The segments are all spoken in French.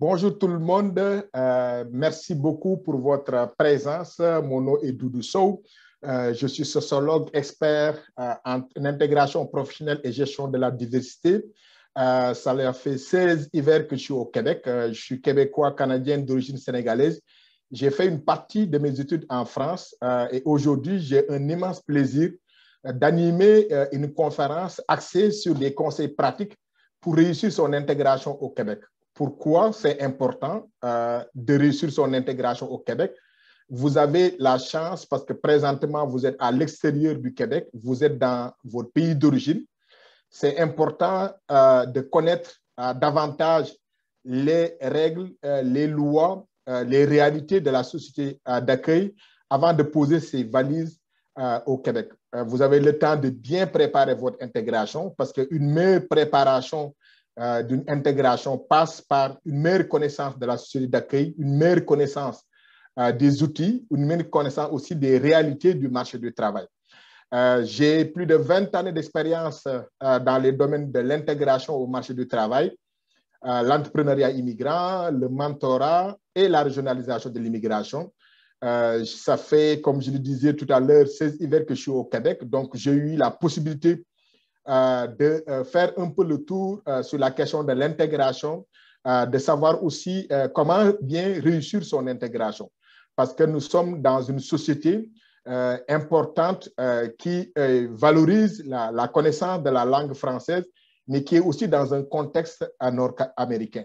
Bonjour tout le monde. Euh, merci beaucoup pour votre présence. Mon nom est Doudou euh, je suis sociologue expert euh, en, intégration professionnelle et gestion de la diversité. ça fait 16 hivers que je suis au Québec. je suis québécois canadien d'origine sénégalaise. J'ai fait une partie de mes études en France et aujourd'hui, j'ai un immense plaisir d'animer une conférence axée sur des conseils pratiques pour réussir son intégration au Québec pourquoi c'est important euh, de réussir son intégration au Québec. Vous avez la chance parce que présentement, vous êtes à l'extérieur du Québec, vous êtes dans votre pays d'origine. C'est important euh, de connaître euh, davantage les règles, les lois, les réalités de la société d'accueil avant de poser ses valises au Québec. vous avez le temps de bien préparer votre intégration parce qu'une meilleure préparation euh, d'une intégration passe par une meilleure connaissance de la société d'accueil, une meilleure connaissance euh, des outils, une meilleure connaissance aussi des réalités du marché du travail. Euh, j'ai plus de 20 années d'expérience dans les domaines de l'intégration au marché du travail, l'entrepreneuriat immigrant, le mentorat et la régionalisation de l'immigration. ça fait, comme je le disais tout à l'heure, 16 hivers que je suis au Québec, donc j'ai eu la possibilité euh, de euh, faire un peu le tour euh, sur la question de l'intégration, de savoir aussi comment bien réussir son intégration. Parce que nous sommes dans une société importante qui valorise la, connaissance de la langue française, mais qui est aussi dans un contexte nord-américain.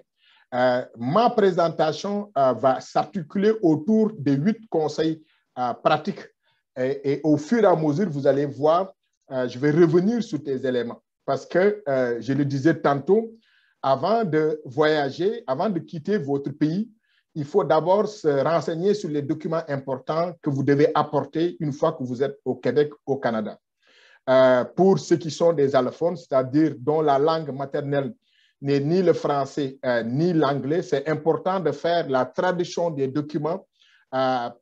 ma présentation va s'articuler autour des huit conseils pratiques et, au fur et à mesure, vous allez voir euh, je vais revenir sur tes éléments parce que, euh, je le disais tantôt, avant de voyager, avant de quitter votre pays, il faut d'abord se renseigner sur les documents importants que vous devez apporter une fois que vous êtes au Québec, au Canada. Euh, pour ceux qui sont des allophones, c'est-à-dire dont la langue maternelle n'est ni le français ni l'anglais, c'est important de faire la traduction des documents à,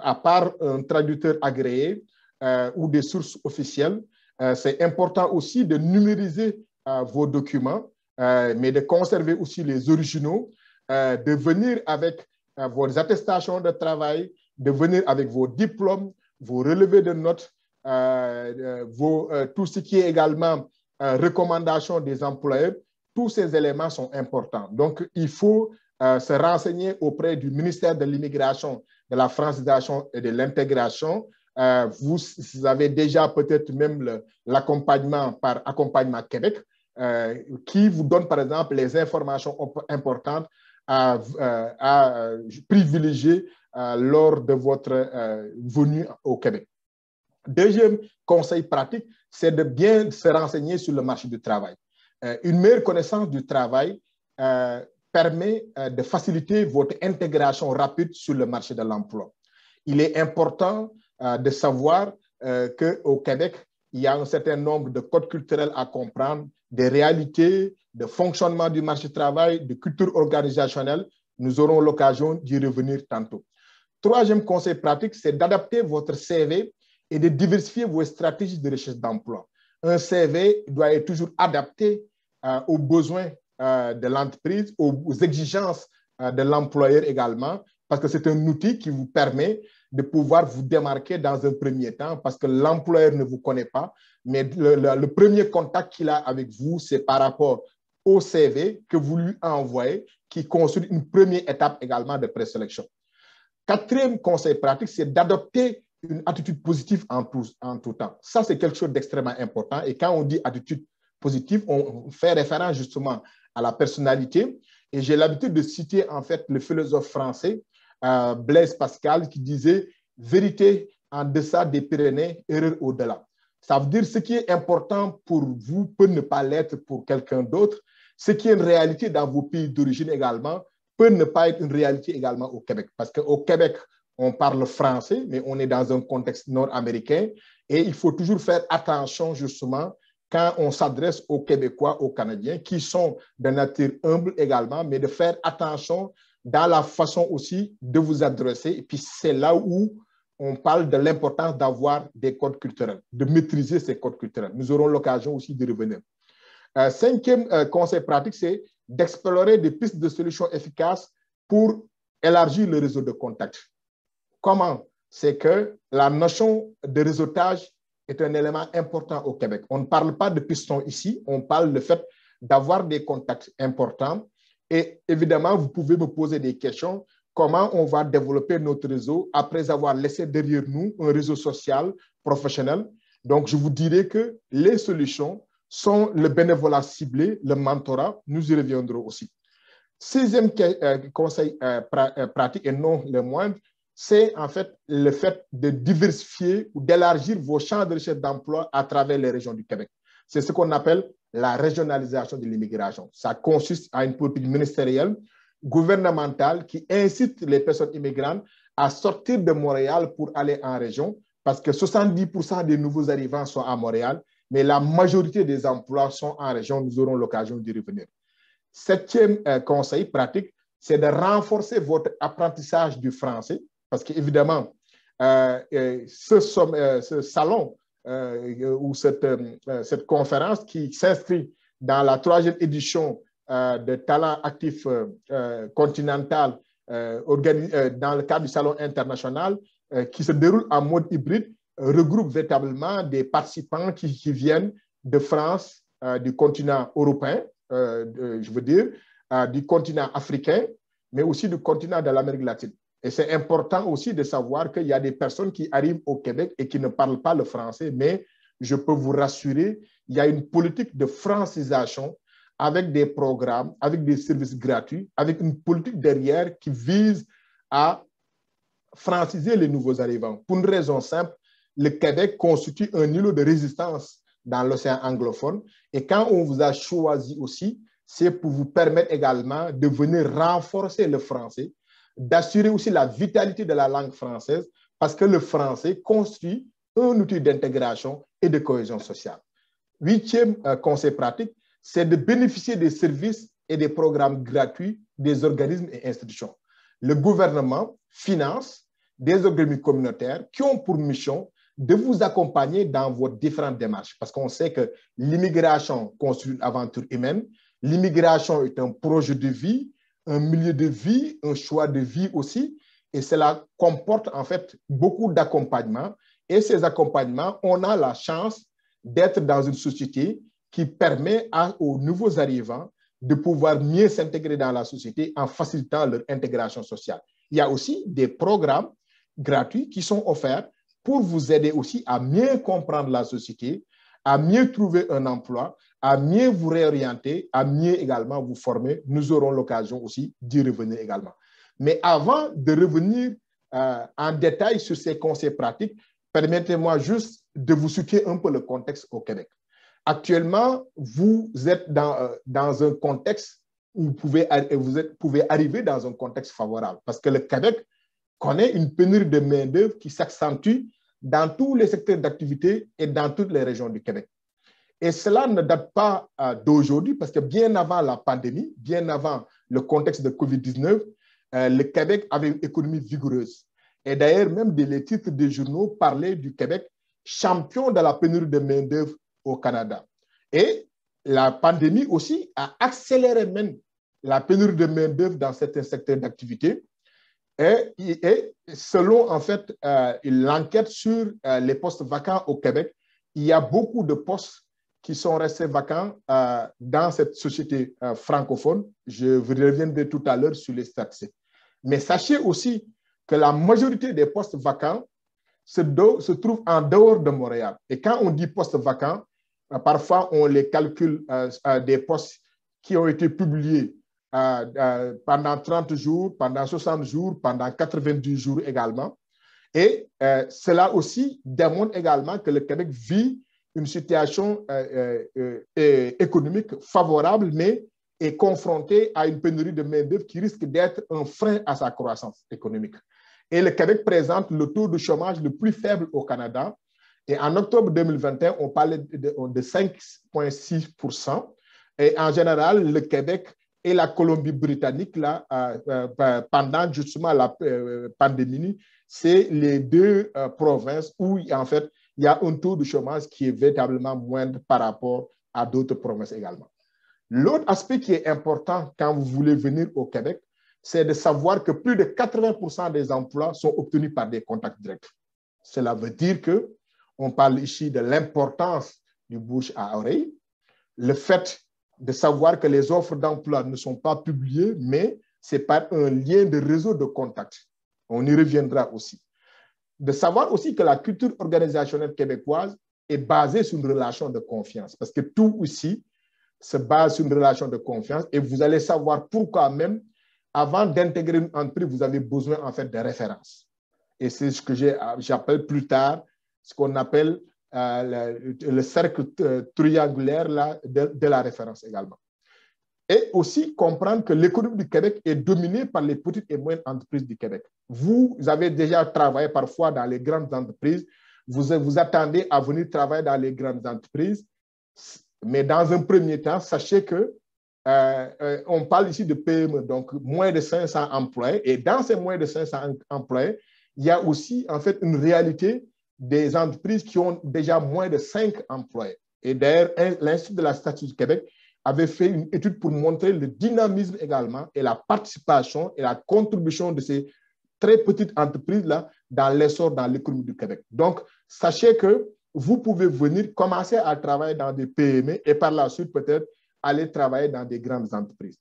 à, part un traducteur agréé euh, ou des sources officielles. Euh, c'est important aussi de numériser euh, vos documents, mais de conserver aussi les originaux, de venir avec vos attestations de travail, de venir avec vos diplômes, vos relevés de notes, vos, tout ce qui est également recommandation des employeurs. Tous ces éléments sont importants. Donc, il faut se renseigner auprès du ministère de l'immigration, de la francisation et de l'intégration euh, vous, avez déjà peut-être même l'accompagnement par Accompagnement Québec, euh, qui vous donne, par exemple, les informations importantes à, euh, privilégier lors de votre venue au Québec. Deuxième conseil pratique, c'est de bien se renseigner sur le marché du travail. une meilleure connaissance du travail permet de faciliter votre intégration rapide sur le marché de l'emploi. Il est important euh, de savoir euh, qu'au Québec, il y a un certain nombre de codes culturels à comprendre, des réalités, de fonctionnement du marché du travail, de culture organisationnelle. Nous aurons l'occasion d'y revenir tantôt. Troisième conseil pratique, c'est d'adapter votre CV et de diversifier vos stratégies de recherche d'emploi. Un CV doit être toujours adapté euh, aux besoins de l'entreprise, aux, exigences de l'employeur également, parce que c'est un outil qui vous permet de pouvoir vous démarquer dans un premier temps parce que l'employeur ne vous connaît pas. Mais le, premier contact qu'il a avec vous, c'est par rapport au CV que vous lui envoyez, qui constitue une première étape également de présélection. Quatrième conseil pratique, c'est d'adopter une attitude positive en en tout temps. Ça, c'est quelque chose d'extrêmement important. Et quand on dit attitude positive, on fait référence justement à la personnalité. Et j'ai l'habitude de citer en fait le philosophe français euh, Blaise Pascal qui disait vérité en deçà des Pyrénées, erreur au-delà. Ça veut dire ce qui est important pour vous peut ne pas l'être pour quelqu'un d'autre. Ce qui est une réalité dans vos pays d'origine également peut ne pas être une réalité également au Québec. Parce qu'au Québec, on parle français, mais on est dans un contexte nord-américain. Et il faut toujours faire attention justement quand on s'adresse aux Québécois, aux Canadiens, qui sont de nature humble également, mais de faire attention dans la façon aussi de vous adresser. Et puis c'est là où on parle de l'importance d'avoir des codes culturels, de maîtriser ces codes culturels. Nous aurons l'occasion aussi de revenir. Euh, cinquième euh, conseil pratique, c'est d'explorer des pistes de solutions efficaces pour élargir le réseau de contacts. Comment C'est que la notion de réseautage est un élément important au Québec. On ne parle pas de pistons ici, on parle du fait d'avoir des contacts importants et évidemment, vous pouvez me poser des questions. Comment on va développer notre réseau après avoir laissé derrière nous un réseau social professionnel Donc, je vous dirais que les solutions sont le bénévolat ciblé, le mentorat. Nous y reviendrons aussi. Sixième euh, conseil euh, euh, pratique et non le moindre, c'est en fait le fait de diversifier ou d'élargir vos champs de recherche d'emploi à travers les régions du Québec. C'est ce qu'on appelle la régionalisation de l'immigration. Ça consiste à une politique ministérielle, gouvernementale, qui incite les personnes immigrantes à sortir de Montréal pour aller en région, parce que 70% des nouveaux arrivants sont à Montréal, mais la majorité des emplois sont en région. Nous aurons l'occasion d'y revenir. Septième euh, conseil pratique, c'est de renforcer votre apprentissage du français, parce qu'évidemment, euh, ce, euh, ce salon euh, euh, ou cette, euh, cette conférence qui s'inscrit dans la troisième édition de Talents Actifs Continental dans le cadre du Salon international qui se déroule en mode hybride regroupe véritablement des participants qui, viennent de France, du continent européen, je veux dire, du continent africain, mais aussi du continent de l'Amérique latine. Et c'est important aussi de savoir qu'il y a des personnes qui arrivent au Québec et qui ne parlent pas le français, mais je peux vous rassurer, il y a une politique de francisation avec des programmes, avec des services gratuits, avec une politique derrière qui vise à franciser les nouveaux arrivants. Pour une raison simple, le Québec constitue un îlot de résistance dans l'océan anglophone. Et quand on vous a choisi aussi, c'est pour vous permettre également de venir renforcer le français d'assurer aussi la vitalité de la langue française parce que le français construit un outil d'intégration et de cohésion sociale. Huitième euh, conseil pratique, c'est de bénéficier des services et des programmes gratuits des organismes et institutions. Le gouvernement finance des organismes communautaires qui ont pour mission de vous accompagner dans vos différentes démarches. Parce qu'on sait que l'immigration construit une aventure humaine, l'immigration est un projet de vie, un milieu de vie, un choix de vie aussi. Et cela comporte en fait beaucoup d'accompagnements. Et ces accompagnements, on a la chance d'être dans une société qui permet aux nouveaux arrivants de pouvoir mieux s'intégrer dans la société en facilitant leur intégration sociale. Il y a aussi des programmes gratuits qui sont offerts pour vous aider aussi à mieux comprendre la société, à mieux trouver un emploi à mieux vous réorienter, à mieux également vous former. Nous aurons l'occasion aussi d'y revenir également. Mais avant de revenir euh, en détail sur ces conseils pratiques, permettez-moi juste de vous situer un peu le contexte au Québec. Actuellement, vous êtes dans, euh, dans un contexte où vous pouvez, vous êtes, pouvez arriver dans un contexte favorable parce que le Québec connaît une pénurie de main-d'œuvre qui s'accentue dans tous les secteurs d'activité et dans toutes les régions du Québec. Et cela ne date pas euh, d'aujourd'hui parce que bien avant la pandémie, bien avant le contexte de COVID-19, euh, le Québec avait une économie vigoureuse. Et d'ailleurs, même les titres des journaux parlaient du Québec champion de la pénurie de main-d'œuvre au Canada. Et la pandémie aussi a accéléré même la pénurie de main-d'œuvre dans certains secteurs d'activité. Et, selon en fait l'enquête euh, sur les postes vacants au Québec, il y a beaucoup de postes qui sont restés vacants euh, dans cette société euh, francophone. Je vous reviendrai tout à l'heure sur les statistiques. Mais sachez aussi que la majorité des postes vacants se, se trouvent en dehors de Montréal. Et quand on dit postes vacants, euh, parfois on les calcule des postes qui ont été publiés pendant 30 jours, pendant 60 jours, pendant 90 jours également. Et cela aussi démontre également que le Québec vit une situation euh, euh, euh, économique favorable, mais est confrontée à une pénurie de main-d'œuvre qui risque d'être un frein à sa croissance économique. Et le Québec présente le taux de chômage le plus faible au Canada. Et en octobre 2021, on parlait de, 5,6 Et en général, le Québec et la Colombie-Britannique, là, pendant justement la pandémie, c'est les deux provinces où, en fait, il y a un taux de chômage qui est véritablement moindre par rapport à d'autres provinces également. L'autre aspect qui est important quand vous voulez venir au Québec, c'est de savoir que plus de 80% des emplois sont obtenus par des contacts directs. Cela veut dire que on parle ici de l'importance du bouche à oreille, le fait de savoir que les offres d'emploi ne sont pas publiées, mais c'est par un lien de réseau de contacts. On y reviendra aussi de savoir aussi que la culture organisationnelle québécoise est basée sur une relation de confiance, parce que tout aussi se base sur une relation de confiance, et vous allez savoir pourquoi même, avant d'intégrer une entreprise, vous avez besoin en fait de références. Et c'est ce que j'appelle plus tard, ce qu'on appelle euh, le, cercle euh, triangulaire là, de la référence également. Et aussi comprendre que l'économie du Québec est dominée par les petites et moyennes entreprises du Québec. Vous avez déjà travaillé parfois dans les grandes entreprises, vous vous attendez à venir travailler dans les grandes entreprises, mais dans un premier temps, sachez que euh, euh, on parle ici de PME, donc moins de 500 employés. Et dans ces moins de 500 employés, il y a aussi en fait une réalité des entreprises qui ont déjà moins de 5 employés. Et d'ailleurs, l'Institut de la statue du Québec avait fait une étude pour montrer le dynamisme également et la participation et la contribution de ces très petites entreprises-là dans l'essor dans l'économie du Québec. Donc, sachez que vous pouvez venir commencer à travailler dans des PME et par la suite peut-être aller travailler dans des grandes entreprises.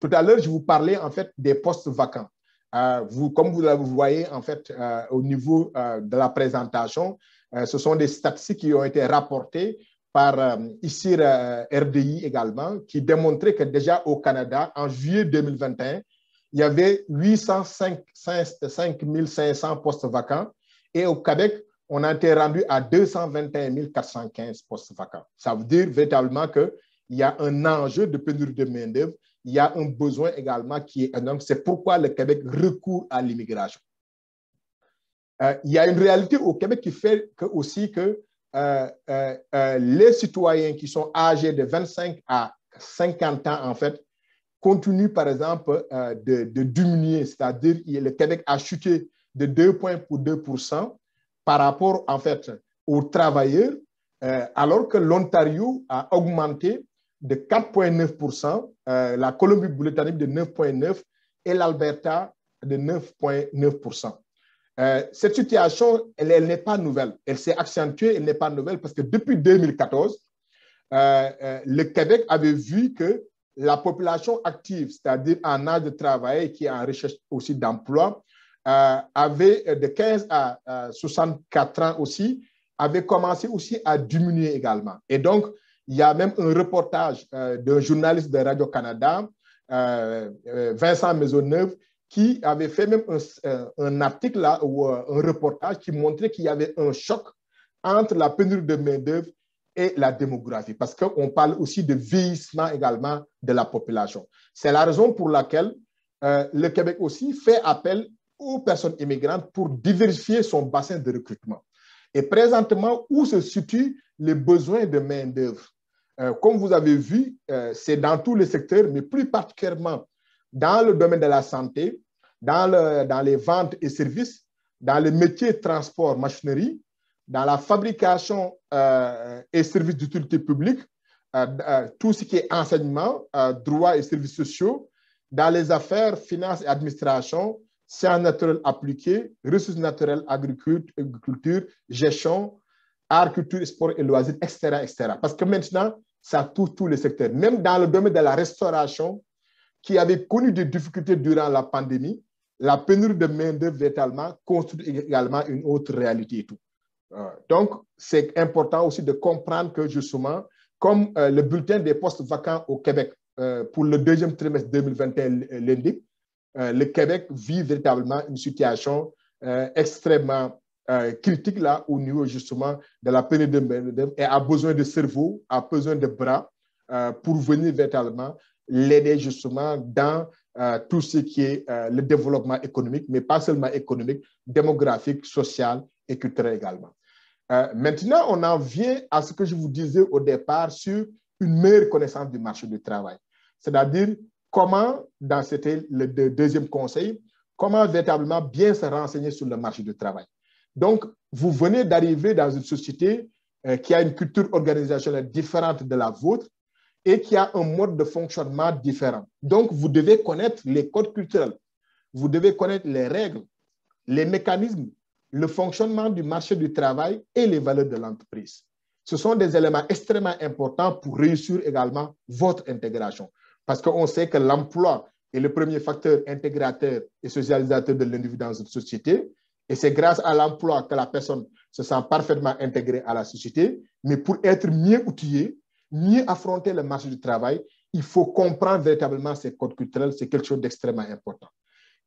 Tout à l'heure, je vous parlais en fait des postes vacants. Euh, vous, comme vous le voyez en fait euh, au niveau euh, de la présentation, ce sont des statistiques qui ont été rapportées par euh, ici euh, RDI également, qui démontrait que déjà au Canada, en juillet 2021, il y avait 805 5500 500 postes vacants et au Québec, on a été rendu à 221 415 postes vacants. Ça veut dire véritablement qu'il y a un enjeu de pénurie de main-d'œuvre, il y a un besoin également qui est énorme. C'est pourquoi le Québec recourt à l'immigration. Euh, il y a une réalité au Québec qui fait que, aussi que euh, euh, euh, les citoyens qui sont âgés de 25 à 50 ans, en fait, continuent, par exemple, de, de, diminuer. C'est-à-dire que le Québec a chuté de 2 points pour 2 par rapport, en fait, aux travailleurs, alors que l'Ontario a augmenté de 4,9 la Colombie-Britannique de 9,9 et l'Alberta de 9,9 euh, cette situation, elle, n'est pas nouvelle. Elle s'est accentuée, elle n'est pas nouvelle parce que depuis 2014, euh, euh, le Québec avait vu que la population active, c'est-à-dire en âge de travail qui est en recherche aussi d'emploi, avait de 15 à 64 ans aussi, avait commencé aussi à diminuer également. Et donc, il y a même un reportage d'un journaliste de Radio-Canada, Vincent Maisonneuve, qui avait fait même un, euh, un, article là, ou euh, un reportage qui montrait qu'il y avait un choc entre la pénurie de main-d'œuvre et la démographie, parce qu'on parle aussi de vieillissement également de la population. C'est la raison pour laquelle euh, le Québec aussi fait appel aux personnes immigrantes pour diversifier son bassin de recrutement. Et présentement, où se situent les besoins de main-d'œuvre? comme vous avez vu, c'est dans tous les secteurs, mais plus particulièrement dans le domaine de la santé, dans, les ventes et services, dans les métiers transport, machinerie, dans la fabrication euh, et services d'utilité publique, euh, euh, tout ce qui est enseignement, droits et services sociaux, dans les affaires, finances et administration, sciences naturelles appliquées, ressources naturelles, agriculture, gestion, art, culture, sport et loisirs, etc., etc. Parce que maintenant, ça touche tous les secteurs. Même dans le domaine de la restauration, qui avait connu des difficultés durant la pandémie, la pénurie de main-d'œuvre véritablement construit également une autre réalité et tout. Euh, donc, c'est important aussi de comprendre que justement, comme euh, le bulletin des postes vacants au Québec euh, pour le deuxième trimestre 2021 l'indique, le Québec vit véritablement une situation extrêmement critique là au niveau justement de la pénurie de main-d'œuvre et a besoin de cerveau, a besoin de bras pour venir véritablement l'aider justement dans euh, tout ce qui est euh, le développement économique, mais pas seulement économique, démographique, social et culturel également. Euh, maintenant, on en vient à ce que je vous disais au départ sur une meilleure connaissance du marché du travail, c'est-à-dire comment, dans c'était le deuxième conseil, comment véritablement bien se renseigner sur le marché du travail. Donc, vous venez d'arriver dans une société qui a une culture organisationnelle différente de la vôtre, et qui a un mode de fonctionnement différent. Donc, vous devez connaître les codes culturels, vous devez connaître les règles, les mécanismes, le fonctionnement du marché du travail et les valeurs de l'entreprise. Ce sont des éléments extrêmement importants pour réussir également votre intégration. Parce qu'on sait que l'emploi est le premier facteur intégrateur et socialisateur de l'individu dans une société. Et c'est grâce à l'emploi que la personne se sent parfaitement intégrée à la société. Mais pour être mieux outillée, mieux affronter le marché du travail, il faut comprendre véritablement ces codes culturels. C'est quelque chose d'extrêmement important.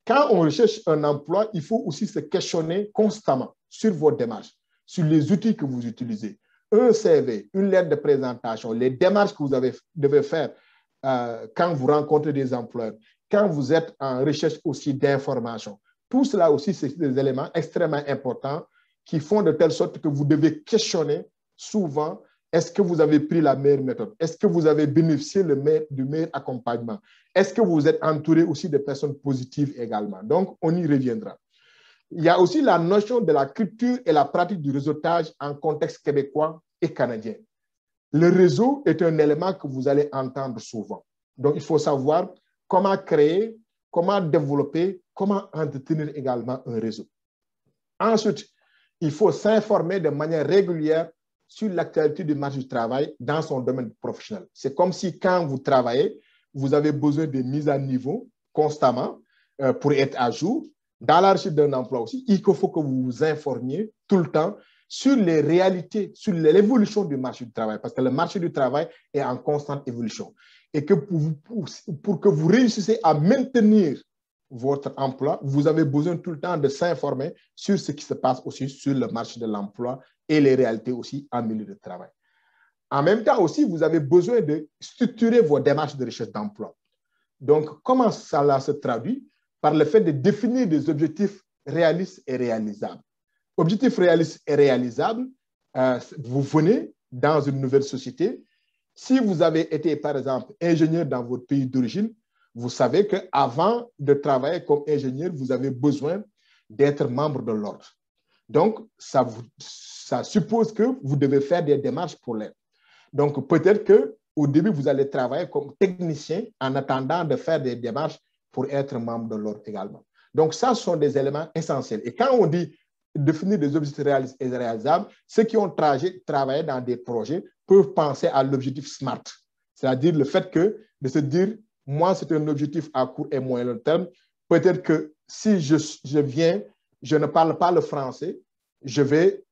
Quand on recherche un emploi, il faut aussi se questionner constamment sur vos démarches, sur les outils que vous utilisez. Un CV, une lettre de présentation, les démarches que vous avez, devez faire euh, quand vous rencontrez des employeurs, quand vous êtes en recherche aussi d'informations. Tout cela aussi, c'est des éléments extrêmement importants qui font de telle sorte que vous devez questionner souvent est-ce que vous avez pris la meilleure méthode? Est-ce que vous avez bénéficié le meilleur, du meilleur accompagnement? Est-ce que vous êtes entouré aussi de personnes positives également? Donc, on y reviendra. Il y a aussi la notion de la culture et la pratique du réseautage en contexte québécois et canadien. Le réseau est un élément que vous allez entendre souvent. Donc, il faut savoir comment créer, comment développer, comment entretenir également un réseau. Ensuite, il faut s'informer de manière régulière sur l'actualité du marché du travail dans son domaine professionnel. C'est comme si quand vous travaillez, vous avez besoin de mise à niveau constamment euh, pour être à jour. Dans la d'un emploi aussi, il faut que vous vous informiez tout le temps sur les réalités, sur l'évolution du marché du travail, parce que le marché du travail est en constante évolution. Et que pour, vous, pour que vous réussissiez à maintenir votre emploi, vous avez besoin tout le temps de s'informer sur ce qui se passe aussi sur le marché de l'emploi et les réalités aussi en milieu de travail. En même temps aussi, vous avez besoin de structurer vos démarches de recherche d'emploi. Donc, comment cela se traduit Par le fait de définir des objectifs réalistes et réalisables. Objectifs réalistes et réalisables, euh, vous venez dans une nouvelle société. Si vous avez été, par exemple, ingénieur dans votre pays d'origine, vous savez qu'avant de travailler comme ingénieur, vous avez besoin d'être membre de l'ordre. Donc, ça, suppose que vous devez faire des démarches pour l'aide. Donc, peut-être qu'au début, vous allez travailler comme technicien en attendant de faire des démarches pour être membre de l'ordre également. Donc, ça, ce sont des éléments essentiels. Et quand on dit définir des objectifs réalisables, ceux qui ont travaillé dans des projets peuvent penser à l'objectif SMART, c'est-à-dire le fait que de se dire, moi, c'est un objectif à court et moyen terme. Peut-être que si je viens je ne parle pas le français, je vais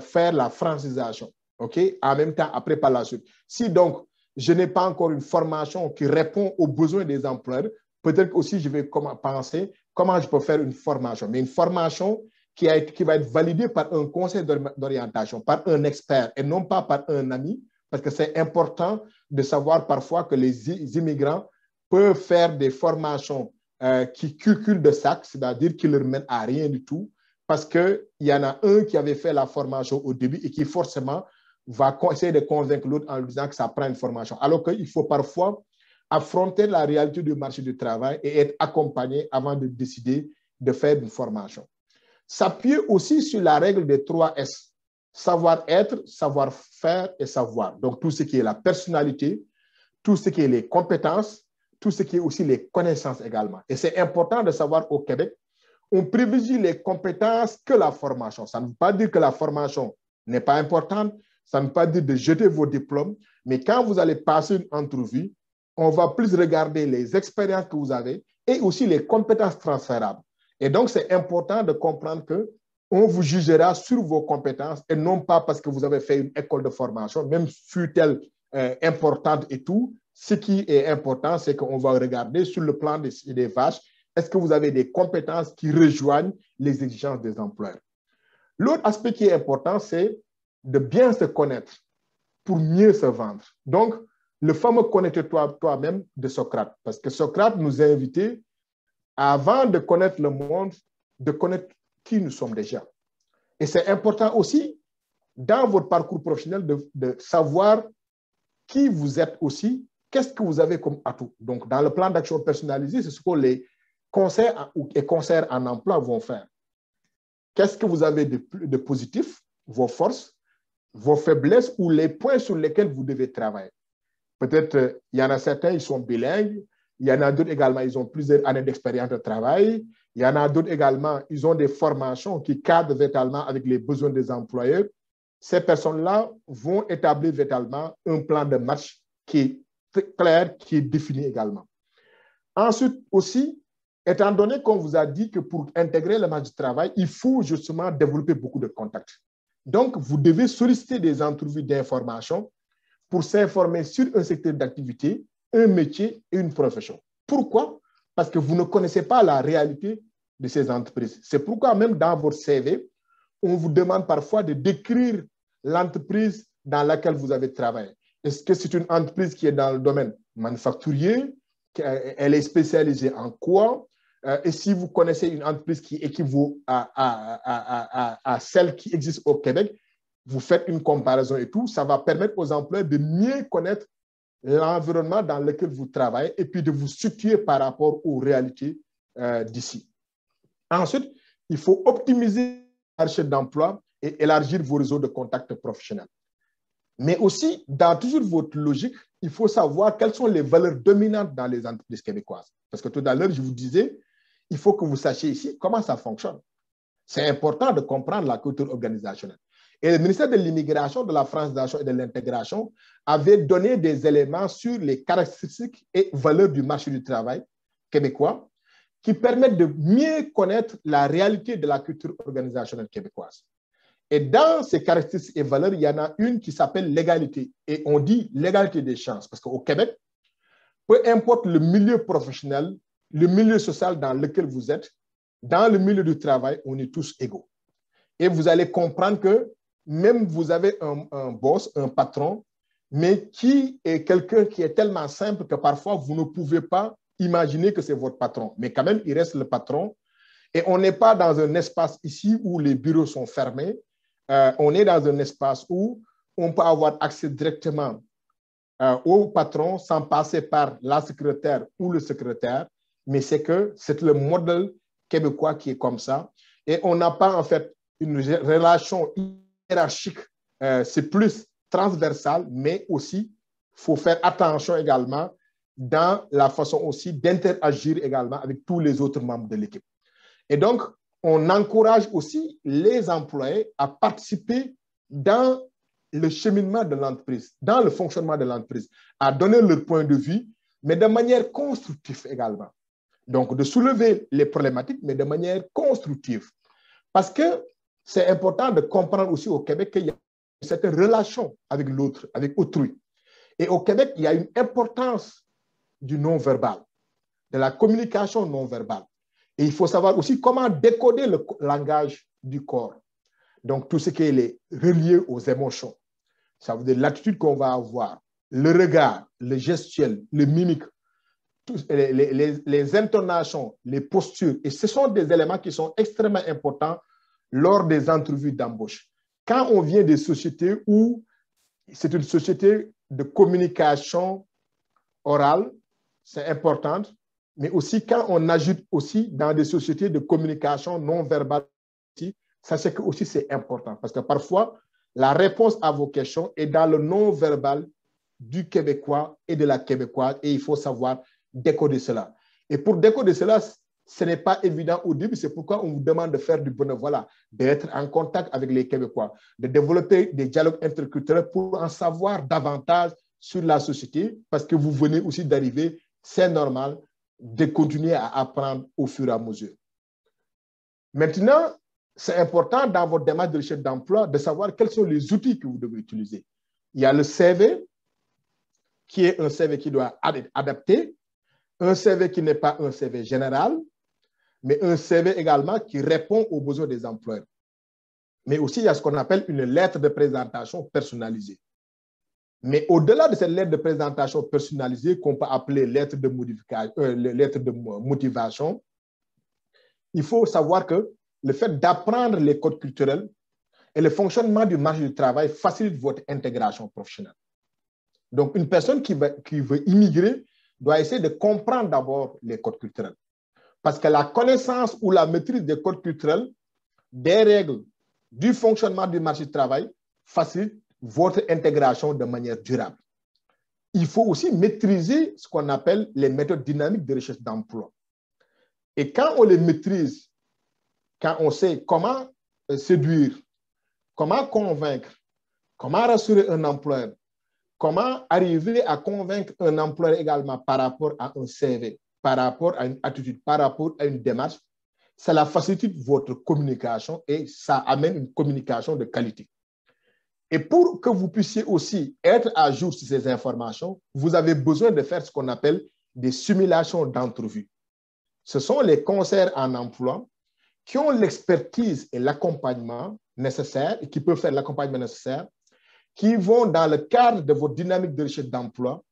faire la francisation. OK? En même temps, après, par la suite. Si donc, je n'ai pas encore une formation qui répond aux besoins des employeurs, peut-être aussi je vais penser comment je peux faire une formation. Mais une formation qui, qui va être validée par un conseil d'orientation, par un expert et non pas par un ami, parce que c'est important de savoir parfois que les immigrants peuvent faire des formations euh, qui cuculent de sac, c'est-à-dire qui ne leur mènent à rien du tout, parce qu'il y en a un qui avait fait la formation au début et qui forcément va essayer de convaincre l'autre en lui disant que ça prend une formation. Alors qu'il faut parfois affronter la réalité du marché du travail et être accompagné avant de décider de faire une formation. S'appuyer aussi sur la règle des 3 S, savoir-être, savoir-faire et savoir. Donc tout ce qui est la personnalité, tout ce qui est les compétences, tout ce qui est aussi les connaissances également. Et c'est important de savoir au Québec, on privilégie les compétences que la formation. Ça ne veut pas dire que la formation n'est pas importante, ça ne veut pas dire de jeter vos diplômes, mais quand vous allez passer une entrevue, on va plus regarder les expériences que vous avez et aussi les compétences transférables. Et donc, c'est important de comprendre que on vous jugera sur vos compétences et non pas parce que vous avez fait une école de formation, même fut-elle euh, importante et tout, ce qui est important, c'est qu'on va regarder sur le plan des, vaches, est-ce que vous avez des compétences qui rejoignent les exigences des employeurs? L'autre aspect qui est important, c'est de bien se connaître pour mieux se vendre. Donc, le fameux connaître toi toi-même de Socrate, parce que Socrate nous a invités, avant de connaître le monde, de connaître qui nous sommes déjà. Et c'est important aussi, dans votre parcours professionnel, de savoir qui vous êtes aussi qu'est-ce que vous avez comme atout Donc, dans le plan d'action personnalisé, c'est ce que les conseils et concerts en emploi vont faire. Qu'est-ce que vous avez de, positif, vos forces, vos faiblesses ou les points sur lesquels vous devez travailler. Peut-être, euh, il y en a certains, ils sont bilingues. Il y en a d'autres également, ils ont plusieurs années d'expérience de travail. Il y en a d'autres également, ils ont des formations qui cadrent véritablement avec les besoins des employeurs. Ces personnes-là vont établir véritablement un plan de match qui clair, qui est défini également. Ensuite aussi, étant donné qu'on vous a dit que pour intégrer le marché du travail, il faut justement développer beaucoup de contacts. Donc, vous devez solliciter des entrevues d'information pour s'informer sur un secteur d'activité, un métier et une profession. Pourquoi Parce que vous ne connaissez pas la réalité de ces entreprises. C'est pourquoi même dans votre CV, on vous demande parfois de décrire l'entreprise dans laquelle vous avez travaillé. Est-ce que c'est une entreprise qui est dans le domaine manufacturier Elle est spécialisée en quoi euh, Et si vous connaissez une entreprise qui équivaut à, celle qui existe au Québec, vous faites une comparaison et tout, ça va permettre aux employeurs de mieux connaître l'environnement dans lequel vous travaillez et puis de vous situer par rapport aux réalités euh, d'ici. Ensuite, il faut optimiser le marché d'emploi et élargir vos réseaux de contacts professionnels. Mais aussi, dans toujours votre logique, il faut savoir quelles sont les valeurs dominantes dans les entreprises québécoises. Parce que tout à l'heure, je vous disais, il faut que vous sachiez ici comment ça fonctionne. C'est important de comprendre la culture organisationnelle. Et le ministère de l'Immigration, de la France d'Action et de l'Intégration avait donné des éléments sur les caractéristiques et valeurs du marché du travail québécois qui permettent de mieux connaître la réalité de la culture organisationnelle québécoise. Et dans ces caractéristiques et valeurs, il y en a une qui s'appelle l'égalité. Et on dit l'égalité des chances, parce qu'au Québec, peu importe le milieu professionnel, le milieu social dans lequel vous êtes, dans le milieu du travail, on est tous égaux. Et vous allez comprendre que même vous avez un, boss, un patron, mais qui est quelqu'un qui est tellement simple que parfois vous ne pouvez pas imaginer que c'est votre patron. Mais quand même, il reste le patron. Et on n'est pas dans un espace ici où les bureaux sont fermés, euh, on est dans un espace où on peut avoir accès directement euh, au patron sans passer par la secrétaire ou le secrétaire, mais c'est que c'est le modèle québécois qui est comme ça. Et on n'a pas en fait une relation hiérarchique, euh, c'est plus transversal, mais aussi, il faut faire attention également dans la façon aussi d'interagir également avec tous les autres membres de l'équipe. Et donc, on encourage aussi les employés à participer dans le cheminement de l'entreprise, dans le fonctionnement de l'entreprise, à donner leur point de vue, mais de manière constructive également. Donc, de soulever les problématiques, mais de manière constructive. Parce que c'est important de comprendre aussi au Québec qu'il y a une certaine relation avec l'autre, avec autrui. Et au Québec, il y a une importance du non-verbal, de la communication non-verbale. Et il faut savoir aussi comment décoder le langage du corps. Donc, tout ce qui est relié aux émotions. Ça veut dire l'attitude qu'on va avoir, le regard, le gestuel, le mimique, les, les, intonations, les postures. Et ce sont des éléments qui sont extrêmement importants lors des entrevues d'embauche. Quand on vient des sociétés où c'est une société de communication orale, c'est important, mais aussi quand on ajoute aussi dans des sociétés de communication non verbale, sachez que aussi c'est important parce que parfois, la réponse à vos questions est dans le non verbal du Québécois et de la Québécoise et il faut savoir décoder cela. Et pour décoder cela, ce n'est pas évident au début, c'est pourquoi on vous demande de faire du bénévolat, d'être en contact avec les Québécois, de développer des dialogues interculturels pour en savoir davantage sur la société parce que vous venez aussi d'arriver, c'est normal, de continuer à apprendre au fur et à mesure. Maintenant, c'est important dans votre démarche de recherche d'emploi de savoir quels sont les outils que vous devez utiliser. Il y a le CV, qui est un CV qui doit être adapté, un CV qui n'est pas un CV général, mais un CV également qui répond aux besoins des employeurs. Mais aussi, il y a ce qu'on appelle une lettre de présentation personnalisée. Mais au-delà de cette lettre de présentation personnalisée qu'on peut appeler lettre de, euh, lettre de motivation, il faut savoir que le fait d'apprendre les codes culturels et le fonctionnement du marché du travail facilite votre intégration professionnelle. Donc, une personne qui veut, qui veut immigrer doit essayer de comprendre d'abord les codes culturels. Parce que la connaissance ou la maîtrise des codes culturels, des règles, du fonctionnement du marché du travail facilite votre intégration de manière durable. Il faut aussi maîtriser ce qu'on appelle les méthodes dynamiques de recherche d'emploi. Et quand on les maîtrise, quand on sait comment euh, séduire, comment convaincre, comment rassurer un employeur, comment arriver à convaincre un employeur également par rapport à un CV, par rapport à une attitude, par rapport à une démarche, cela facilite votre communication et ça amène une communication de qualité. Et pour que vous puissiez aussi être à jour sur ces informations, vous avez besoin de faire ce qu'on appelle des simulations d'entrevue. Ce sont les concerts en emploi qui ont l'expertise et l'accompagnement nécessaire, et qui peuvent faire l'accompagnement nécessaire, qui vont, dans le cadre de vos dynamiques de recherche d'emploi,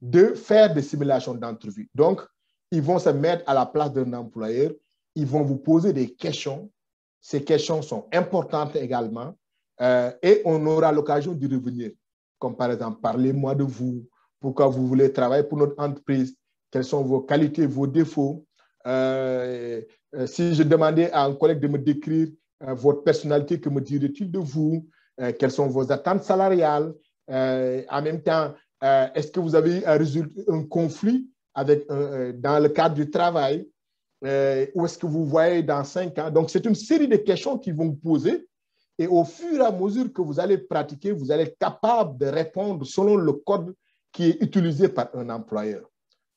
de faire des simulations d'entrevue. Donc, ils vont se mettre à la place d'un employeur, ils vont vous poser des questions. Ces questions sont importantes également euh, et on aura l'occasion d'y revenir, comme par exemple, parlez-moi de vous, pourquoi vous voulez travailler pour notre entreprise, quelles sont vos qualités, vos défauts. Euh, euh, si je demandais à un collègue de me décrire votre personnalité, que me dirait-il de vous, quelles sont vos attentes salariales, en même temps, est-ce que vous avez eu un, conflit avec, dans le cadre du travail, où est-ce que vous voyez dans cinq ans. Donc, c'est une série de questions qu'ils vont me poser et au fur et à mesure que vous allez pratiquer, vous allez être capable de répondre selon le code qui est utilisé par un employeur.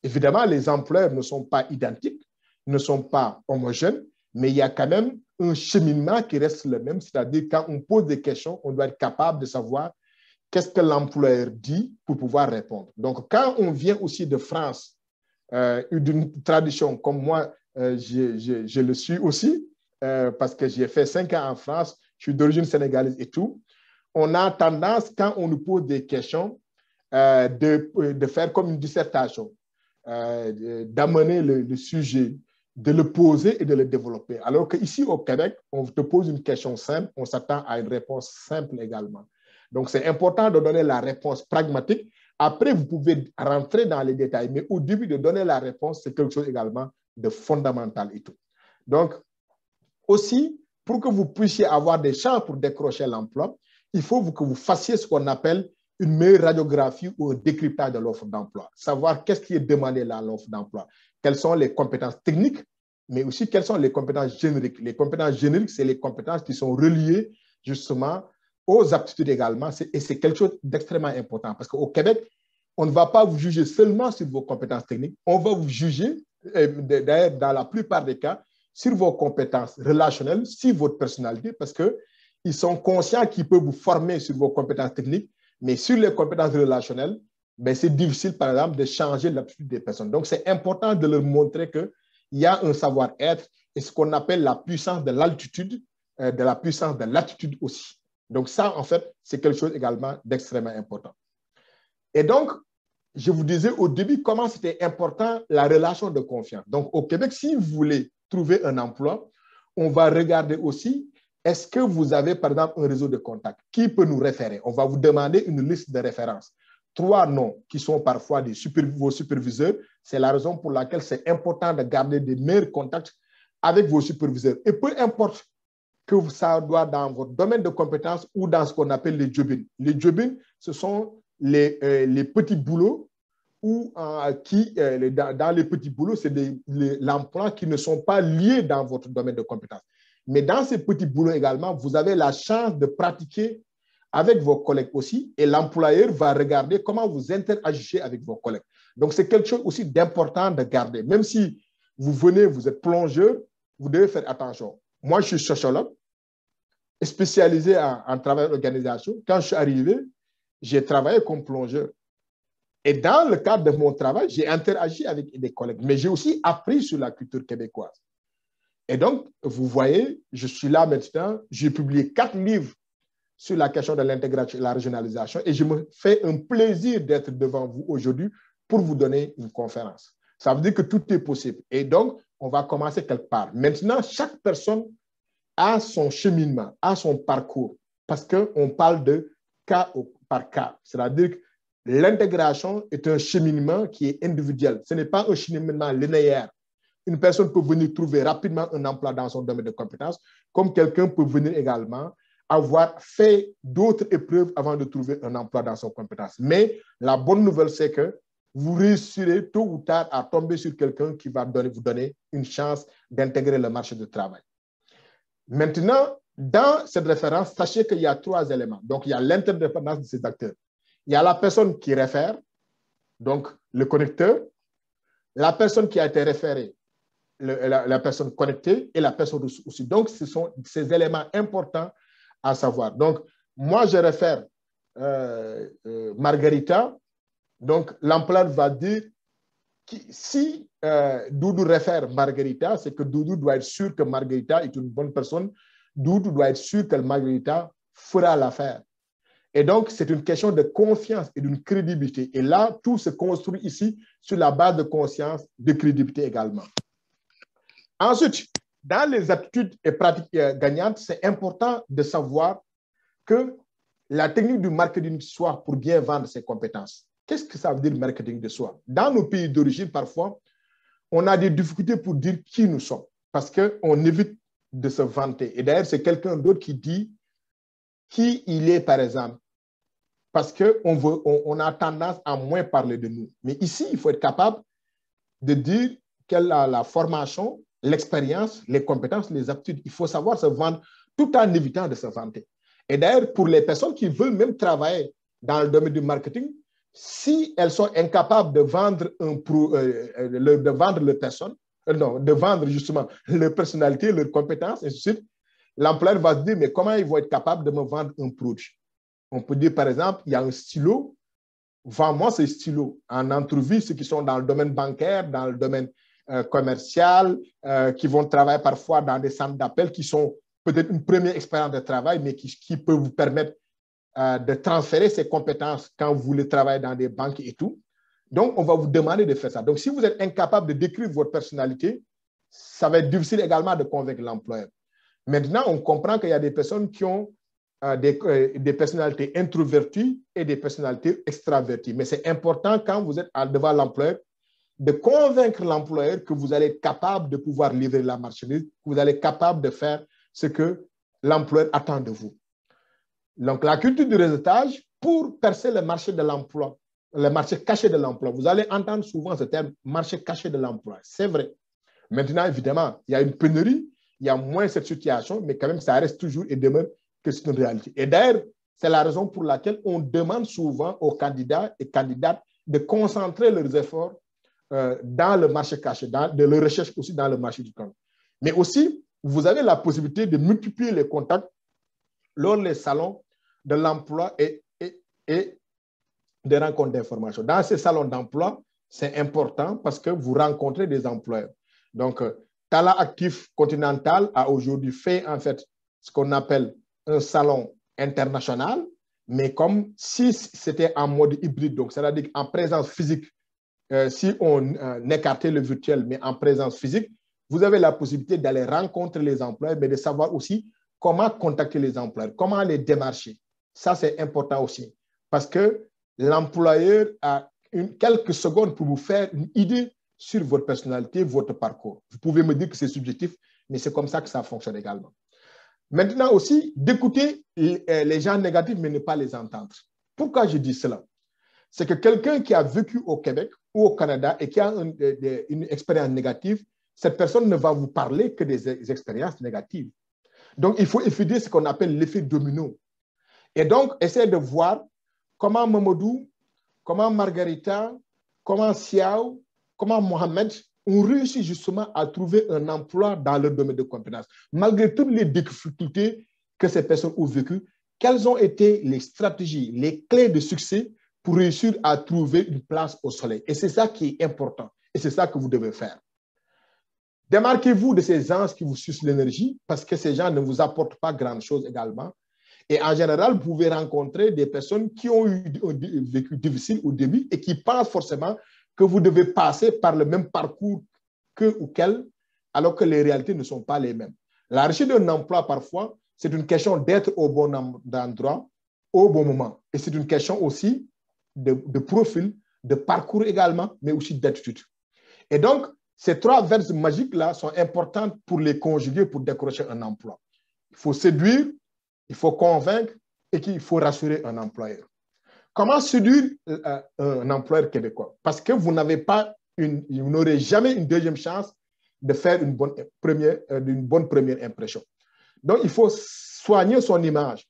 Évidemment, les employeurs ne sont pas identiques, ne sont pas homogènes, mais il y a quand même un cheminement qui reste le même, c'est-à-dire quand on pose des questions, on doit être capable de savoir qu'est-ce que l'employeur dit pour pouvoir répondre. Donc, quand on vient aussi de France, euh, d'une tradition comme moi, euh, je, le suis aussi, euh, parce que j'ai fait cinq ans en France, je suis d'origine sénégalaise et tout, on a tendance, quand on nous pose des questions, euh, de, euh, de, faire comme une dissertation, euh, d'amener le, le, sujet, de le poser et de le développer. Alors qu'ici au Québec, on te pose une question simple, on s'attend à une réponse simple également. Donc c'est important de donner la réponse pragmatique. Après, vous pouvez rentrer dans les détails, mais au début de donner la réponse, c'est quelque chose également de fondamental et tout. Donc, aussi, pour que vous puissiez avoir des chances pour décrocher l'emploi, il faut que vous fassiez ce qu'on appelle une meilleure radiographie ou un décryptage de l'offre d'emploi. Savoir qu'est-ce qui est demandé dans l'offre d'emploi, quelles sont les compétences techniques, mais aussi quelles sont les compétences génériques. Les compétences génériques, c'est les compétences qui sont reliées justement aux aptitudes également. Et c'est quelque chose d'extrêmement important parce qu'au Québec, on ne va pas vous juger seulement sur vos compétences techniques, on va vous juger, euh, d'ailleurs dans la plupart des cas, sur vos compétences relationnelles, sur votre personnalité, parce qu'ils sont conscients qu'ils peuvent vous former sur vos compétences techniques, mais sur les compétences relationnelles, ben, c'est difficile, par exemple, de changer l'attitude des personnes. Donc, c'est important de leur montrer qu'il y a un savoir-être et ce qu'on appelle la puissance de l'altitude, euh, de la puissance de l'attitude aussi. Donc, ça, en fait, c'est quelque chose également d'extrêmement important. Et donc, je vous disais au début comment c'était important la relation de confiance. Donc, au Québec, si vous voulez trouver un emploi, on va regarder aussi est-ce que vous avez, par exemple, un réseau de contacts Qui peut nous référer On va vous demander une liste de références. Trois noms qui sont parfois des super, vos superviseurs. C'est la raison pour laquelle c'est important de garder des meilleurs contacts avec vos superviseurs. Et peu importe que ça doit dans votre domaine de compétences ou dans ce qu'on appelle les jobins. Les jobins, ce sont les euh, petits boulots ou euh, qui, dans, les petits boulots, c'est l'emploi qui ne sont pas liés dans votre domaine de compétence. Mais dans ces petits boulots également, vous avez la chance de pratiquer avec vos collègues aussi, et l'employeur va regarder comment vous interagissez avec vos collègues. Donc, c'est quelque chose aussi d'important de garder. Même si vous venez, vous êtes plongeur, vous devez faire attention. Moi, je suis sociologue, spécialisé en, en travail d'organisation. Quand je suis arrivé, j'ai travaillé comme plongeur. Et dans le cadre de mon travail, j'ai interagi avec des collègues, mais j'ai aussi appris sur la culture québécoise. Et donc, vous voyez, je suis là maintenant, j'ai publié quatre livres sur la question de l'intégration et la régionalisation, et je me fais un plaisir d'être devant vous aujourd'hui pour vous donner une conférence. Ça veut dire que tout est possible. Et donc, on va commencer quelque part. Maintenant, chaque personne a son cheminement, a son parcours, parce qu'on parle de cas par cas. C'est-à-dire que L'intégration est un cheminement qui est individuel. Ce n'est pas un cheminement linéaire. Une personne peut venir trouver rapidement un emploi dans son domaine de compétences, comme quelqu'un peut venir également avoir fait d'autres épreuves avant de trouver un emploi dans son compétence. Mais la bonne nouvelle, c'est que vous réussirez tôt ou tard à tomber sur quelqu'un qui va vous donner une chance d'intégrer le marché du travail. Maintenant, dans cette référence, sachez qu'il y a trois éléments. Donc, il y a l'interdépendance de ces acteurs. Il y a la personne qui réfère, donc le connecteur, la personne qui a été référée, la, personne connectée et la personne aussi. Donc, ce sont ces éléments importants à savoir. Donc, moi, je réfère euh, euh, Margarita. Donc, l'employeur va dire que si euh, Doudou réfère Margarita, c'est que Doudou doit être sûr que Margarita est une bonne personne. Doudou doit être sûr que Margarita fera l'affaire. Et donc, c'est une question de confiance et d'une crédibilité. Et là, tout se construit ici sur la base de conscience, de crédibilité également. Ensuite, dans les attitudes et pratiques euh, gagnantes, c'est important de savoir que la technique du marketing de soi pour bien vendre ses compétences. Qu'est-ce que ça veut dire marketing de soi Dans nos pays d'origine, parfois, on a des difficultés pour dire qui nous sommes parce qu'on évite de se vanter. Et d'ailleurs, c'est quelqu'un d'autre qui dit qui il est, par exemple, parce qu'on on, a tendance à moins parler de nous. Mais ici, il faut être capable de dire quelle est la formation, l'expérience, les compétences, les aptitudes. Il faut savoir se vendre tout en évitant de se vanter. Et d'ailleurs, pour les personnes qui veulent même travailler dans le domaine du marketing, si elles sont incapables de vendre, un pro, euh, euh, de vendre le personne, euh, non, de vendre justement leur personnalité, leurs compétences, et ainsi de suite, l'employeur va se dire, mais comment ils vont être capables de me vendre un produit on peut dire, par exemple, il y a un stylo, vends-moi ce stylo. En entrevue, ceux qui sont dans le domaine bancaire, dans le domaine euh, commercial, euh, qui vont travailler parfois dans des centres d'appel, qui sont peut-être une première expérience de travail, mais qui, peut vous permettre euh, de transférer ces compétences quand vous voulez travailler dans des banques et tout. Donc, on va vous demander de faire ça. Donc, si vous êtes incapable de décrire votre personnalité, ça va être difficile également de convaincre l'employeur. Maintenant, on comprend qu'il y a des personnes qui ont euh, des, personnalités introverties et des personnalités extraverties. Mais c'est important quand vous êtes devant l'employeur de convaincre l'employeur que vous allez être capable de pouvoir livrer la marchandise, que vous allez être capable de faire ce que l'employeur attend de vous. Donc, la culture du réseautage pour percer le marché de l'emploi, le marché caché de l'emploi. Vous allez entendre souvent ce terme marché caché de l'emploi. C'est vrai. Maintenant, évidemment, il y a une pénurie, il y a moins cette situation, mais quand même, ça reste toujours et demeure que c'est une réalité. Et d'ailleurs, c'est la raison pour laquelle on demande souvent aux candidats et candidates de concentrer leurs efforts euh, dans le marché caché, dans, de leur recherche aussi dans le marché du temps. Mais aussi, vous avez la possibilité de multiplier les contacts lors des salons de l'emploi et, et, des rencontres d'information. Dans ces salons d'emploi, c'est important parce que vous rencontrez des employeurs. Donc, euh, Tala Actif Continental a aujourd'hui fait en fait ce qu'on appelle un salon international, mais comme si c'était en mode hybride, donc c'est-à-dire en présence physique, euh, si on euh, écartait le virtuel, mais en présence physique, vous avez la possibilité d'aller rencontrer les employeurs, mais de savoir aussi comment contacter les employeurs, comment les démarcher. Ça, c'est important aussi, parce que l'employeur a quelques secondes pour vous faire une idée sur votre personnalité, votre parcours. Vous pouvez me dire que c'est subjectif, mais c'est comme ça que ça fonctionne également. Maintenant aussi, d'écouter euh, les gens négatifs, mais ne pas les entendre. Pourquoi je dis cela C'est que quelqu'un qui a vécu au Québec ou au Canada et qui a euh, une, expérience négative, cette personne ne va vous parler que des e-, expériences négatives. Donc, il faut étudier ce qu'on appelle l'effet domino. Et donc, essayer de voir comment Mamadou, comment Margarita, comment Siao, comment Mohamed ont réussi justement à trouver un emploi dans leur domaine de compétences. Malgré toutes les difficultés que ces personnes ont vécues, quelles ont été les stratégies, les clés de succès pour réussir à trouver une place au soleil. Et c'est ça qui est important. Et c'est ça que vous devez faire. Démarquez-vous de ces gens qui vous sucent l'énergie parce que ces gens ne vous apportent pas grand-chose également. Et en général, vous pouvez rencontrer des personnes qui ont eu vécu difficile au début et qui pensent forcément que vous devez passer par le même parcours que ou qu'elles, alors que les réalités ne sont pas les mêmes. La recherche d'un emploi, parfois, c'est une question d'être au bon endroit, au bon moment. Et c'est une question aussi de, profil, de parcours également, mais aussi d'attitude. Et donc, ces trois verses magiques-là sont importantes pour les conjuguer pour décrocher un emploi. Il faut séduire, il faut convaincre et qu'il faut rassurer un employeur. Comment séduire euh, euh, un employeur québécois Parce que vous n'avez pas une, vous n'aurez jamais une deuxième chance de faire une bonne première, euh, bonne première impression. Donc, il faut soigner son image,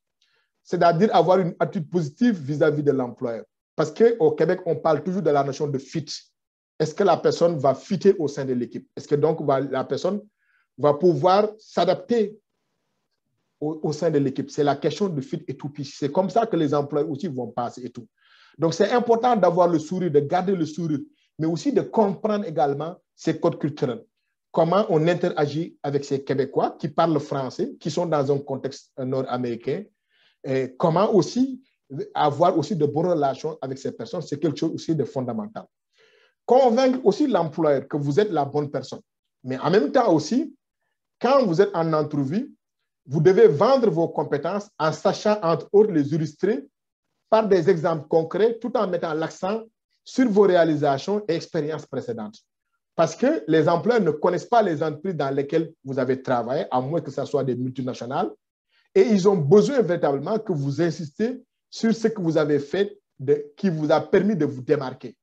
c'est-à-dire avoir une attitude positive vis-à-vis de l'employeur. Parce qu'au Québec, on parle toujours de la notion de fit. Est-ce que la personne va fitter au sein de l'équipe Est-ce que donc la personne va pouvoir s'adapter au, sein de l'équipe. C'est la question de fit et tout C'est comme ça que les employés aussi vont passer et tout. Donc, c'est important d'avoir le sourire, de garder le sourire, mais aussi de comprendre également ces codes culturels. Comment on interagit avec ces Québécois qui parlent français, qui sont dans un contexte nord-américain. Comment aussi avoir aussi de bonnes relations avec ces personnes, c'est quelque chose aussi de fondamental. Convaincre aussi l'employeur que vous êtes la bonne personne. Mais en même temps aussi, quand vous êtes en entrevue, vous devez vendre vos compétences en sachant, entre autres, les illustrer par des exemples concrets tout en mettant l'accent sur vos réalisations et expériences précédentes. Parce que les employeurs ne connaissent pas les entreprises dans lesquelles vous avez travaillé, à moins que ce soit des multinationales, et ils ont besoin véritablement que vous insistiez sur ce que vous avez fait qui vous a permis de vous démarquer.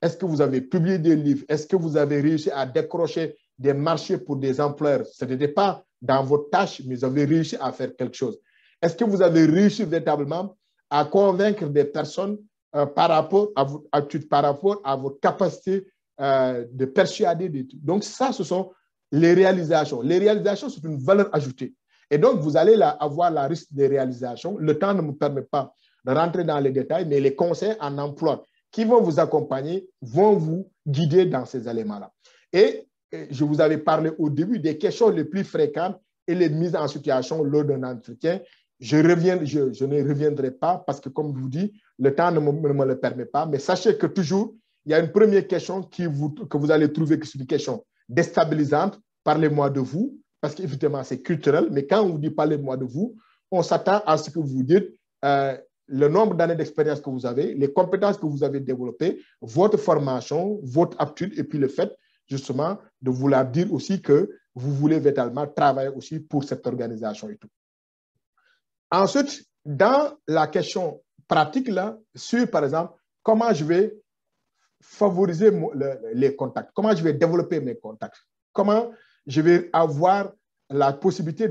Est-ce que vous avez publié des livres? Est-ce que vous avez réussi à décrocher des marchés pour des employeurs. Ce n'était pas dans vos tâches, mais vous avez réussi à faire quelque chose. Est-ce que vous avez réussi véritablement à convaincre des personnes euh, par, rapport à votre, par rapport à votre capacité euh, de persuader de tout Donc, ça, ce sont les réalisations. Les réalisations, c'est une valeur ajoutée. Et donc, vous allez avoir la risque des réalisations. Le temps ne me permet pas de rentrer dans les détails, mais les conseils en emploi qui vont vous accompagner vont vous guider dans ces éléments-là. Et je vous avais parlé au début des questions les plus fréquentes et les mises en situation lors d'un entretien. Je, reviens, je, ne reviendrai pas parce que, comme je vous dis, le temps ne me, le permet pas. Mais sachez que toujours, il y a une première question qui vous, que vous allez trouver que est une question déstabilisante. Parlez-moi de vous, parce qu'évidemment, c'est culturel. Mais quand on vous dit parlez-moi de vous, on s'attend à ce que vous dites euh, le nombre d'années d'expérience que vous avez, les compétences que vous avez développées, votre formation, votre aptitude, et puis le fait justement, de vouloir dire aussi que vous voulez véritablement travailler aussi pour cette organisation et tout. Ensuite, dans la question pratique, là, sur, par exemple, comment je vais favoriser les contacts, comment je vais développer mes contacts, comment je vais avoir la possibilité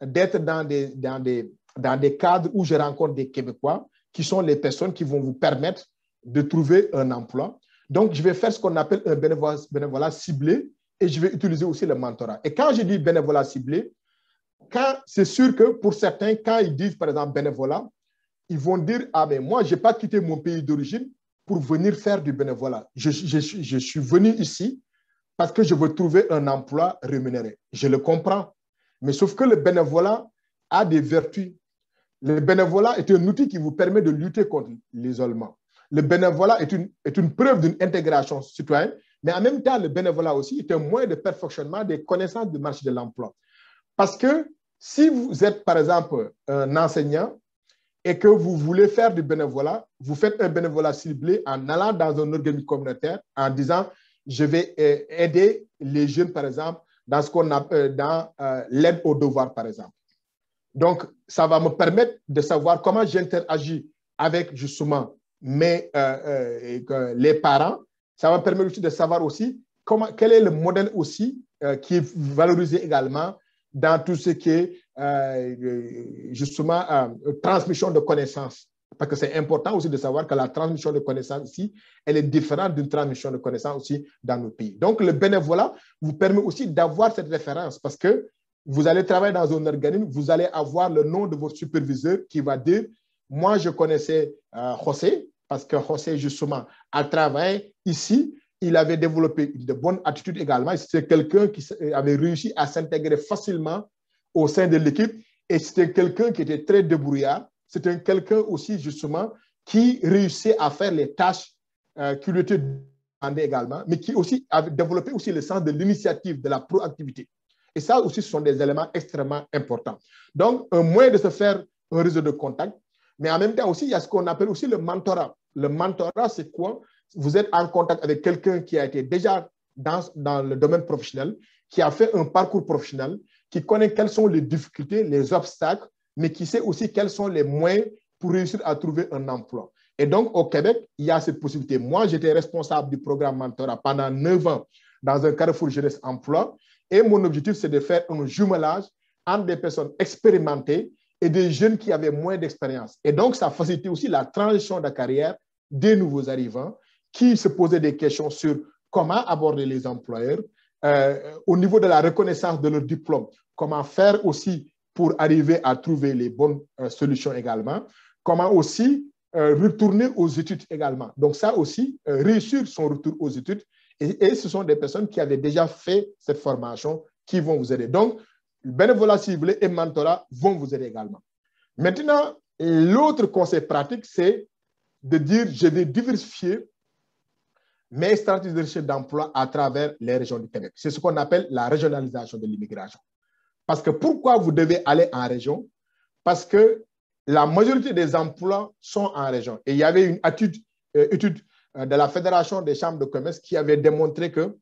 d'être dans des, des, dans des cadres où je rencontre des Québécois qui sont les personnes qui vont vous permettre de trouver un emploi, donc, je vais faire ce qu'on appelle un bénévolat, ciblé et je vais utiliser aussi le mentorat. Et quand je dis bénévolat ciblé, c'est sûr que pour certains, quand ils disent par exemple bénévolat, ils vont dire Ah, mais moi, je n'ai pas quitté mon pays d'origine pour venir faire du bénévolat. Je, je suis venu ici parce que je veux trouver un emploi rémunéré. Je le comprends. Mais sauf que le bénévolat a des vertus. Le bénévolat est un outil qui vous permet de lutter contre l'isolement le bénévolat est une, est une preuve d'une intégration citoyenne, mais en même temps, le bénévolat aussi est un moyen de perfectionnement des connaissances du marché de l'emploi. Parce que si vous êtes, par exemple, un enseignant et que vous voulez faire du bénévolat, vous faites un bénévolat ciblé en allant dans un organisme communautaire, en disant, je vais euh, aider les jeunes, par exemple, dans ce qu'on appelle euh, dans euh, l'aide au devoir, par exemple. Donc, ça va me permettre de savoir comment j'interagis avec justement mais euh, euh, les parents, ça va permettre aussi de savoir aussi quel est le modèle aussi euh, qui est valorisé également dans tout ce qui est justement transmission de connaissances. Parce que c'est important aussi de savoir que la transmission de connaissances ici, elle est différente d'une transmission de connaissances aussi dans nos pays. Donc, le bénévolat vous permet aussi d'avoir cette référence parce que vous allez travailler dans un organisme, vous allez avoir le nom de votre superviseur qui va dire moi, je connaissais euh, José parce que José, justement, a travaillé ici. Il avait développé de bonnes attitudes également. C'était quelqu'un qui euh, avait réussi à s'intégrer facilement au sein de l'équipe et c'était quelqu'un qui était très débrouillard. C'était quelqu'un aussi, justement, qui réussissait à faire les tâches euh, qui lui étaient demandées également, mais qui aussi avait développé aussi le sens de l'initiative, de la proactivité. Et ça aussi, ce sont des éléments extrêmement importants. Donc, un moyen de se faire un réseau de contacts, mais en même temps aussi, il y a ce qu'on appelle aussi le mentorat. Le mentorat, c'est quoi Vous êtes en contact avec quelqu'un qui a été déjà dans, dans le domaine professionnel, qui a fait un parcours professionnel, qui connaît quelles sont les difficultés, les obstacles, mais qui sait aussi quels sont les moyens pour réussir à trouver un emploi. Et donc, au Québec, il y a cette possibilité. Moi, j'étais responsable du programme mentorat pendant neuf ans dans un carrefour jeunesse emploi. Et mon objectif, c'est de faire un jumelage entre des personnes expérimentées et des jeunes qui avaient moins d'expérience. Et donc, ça facilitait aussi la transition de carrière des nouveaux arrivants qui se posaient des questions sur comment aborder les employeurs euh, au niveau de la reconnaissance de leur diplôme, comment faire aussi pour arriver à trouver les bonnes euh, solutions également, comment aussi euh, retourner aux études également. Donc ça aussi, réussir son retour aux études. Et, et ce sont des personnes qui avaient déjà fait cette formation qui vont vous aider. Donc, bénévolat, si vous voulez, et mentorat vont vous aider également. Maintenant, l'autre conseil pratique, c'est de dire je vais diversifier mes stratégies de recherche d'emploi à travers les régions du Québec. C'est ce qu'on appelle la régionalisation de l'immigration. Parce que pourquoi vous devez aller en région Parce que la majorité des emplois sont en région. Et il y avait une étude euh, euh, de la Fédération des chambres de commerce qui avait démontré que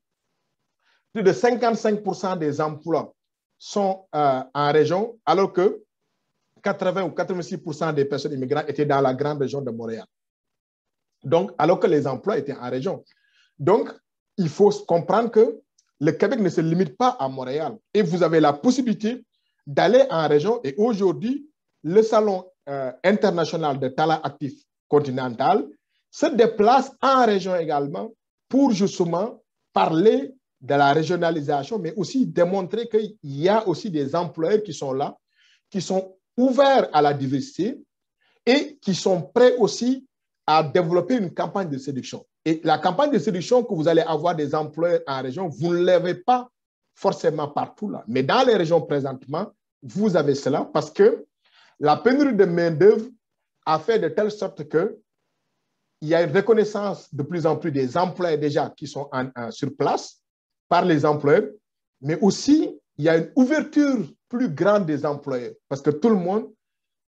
plus de 55% des emplois sont euh, en région, alors que 80 ou 86 des personnes immigrantes étaient dans la grande région de Montréal. Donc, alors que les emplois étaient en région. Donc, il faut comprendre que le Québec ne se limite pas à Montréal. Et vous avez la possibilité d'aller en région. Et aujourd'hui, le Salon euh, international de talents actif continental se déplace en région également pour justement parler de la régionalisation, mais aussi démontrer qu'il y a aussi des employeurs qui sont là, qui sont ouverts à la diversité et qui sont prêts aussi à développer une campagne de séduction. Et la campagne de séduction que vous allez avoir des employeurs en région, vous ne l'avez pas forcément partout là. Mais dans les régions présentement, vous avez cela parce que la pénurie de main-d'œuvre a fait de telle sorte qu'il y a une reconnaissance de plus en plus des employeurs déjà qui sont sur place par les employeurs, mais aussi il y a une ouverture plus grande des employeurs parce que tout le monde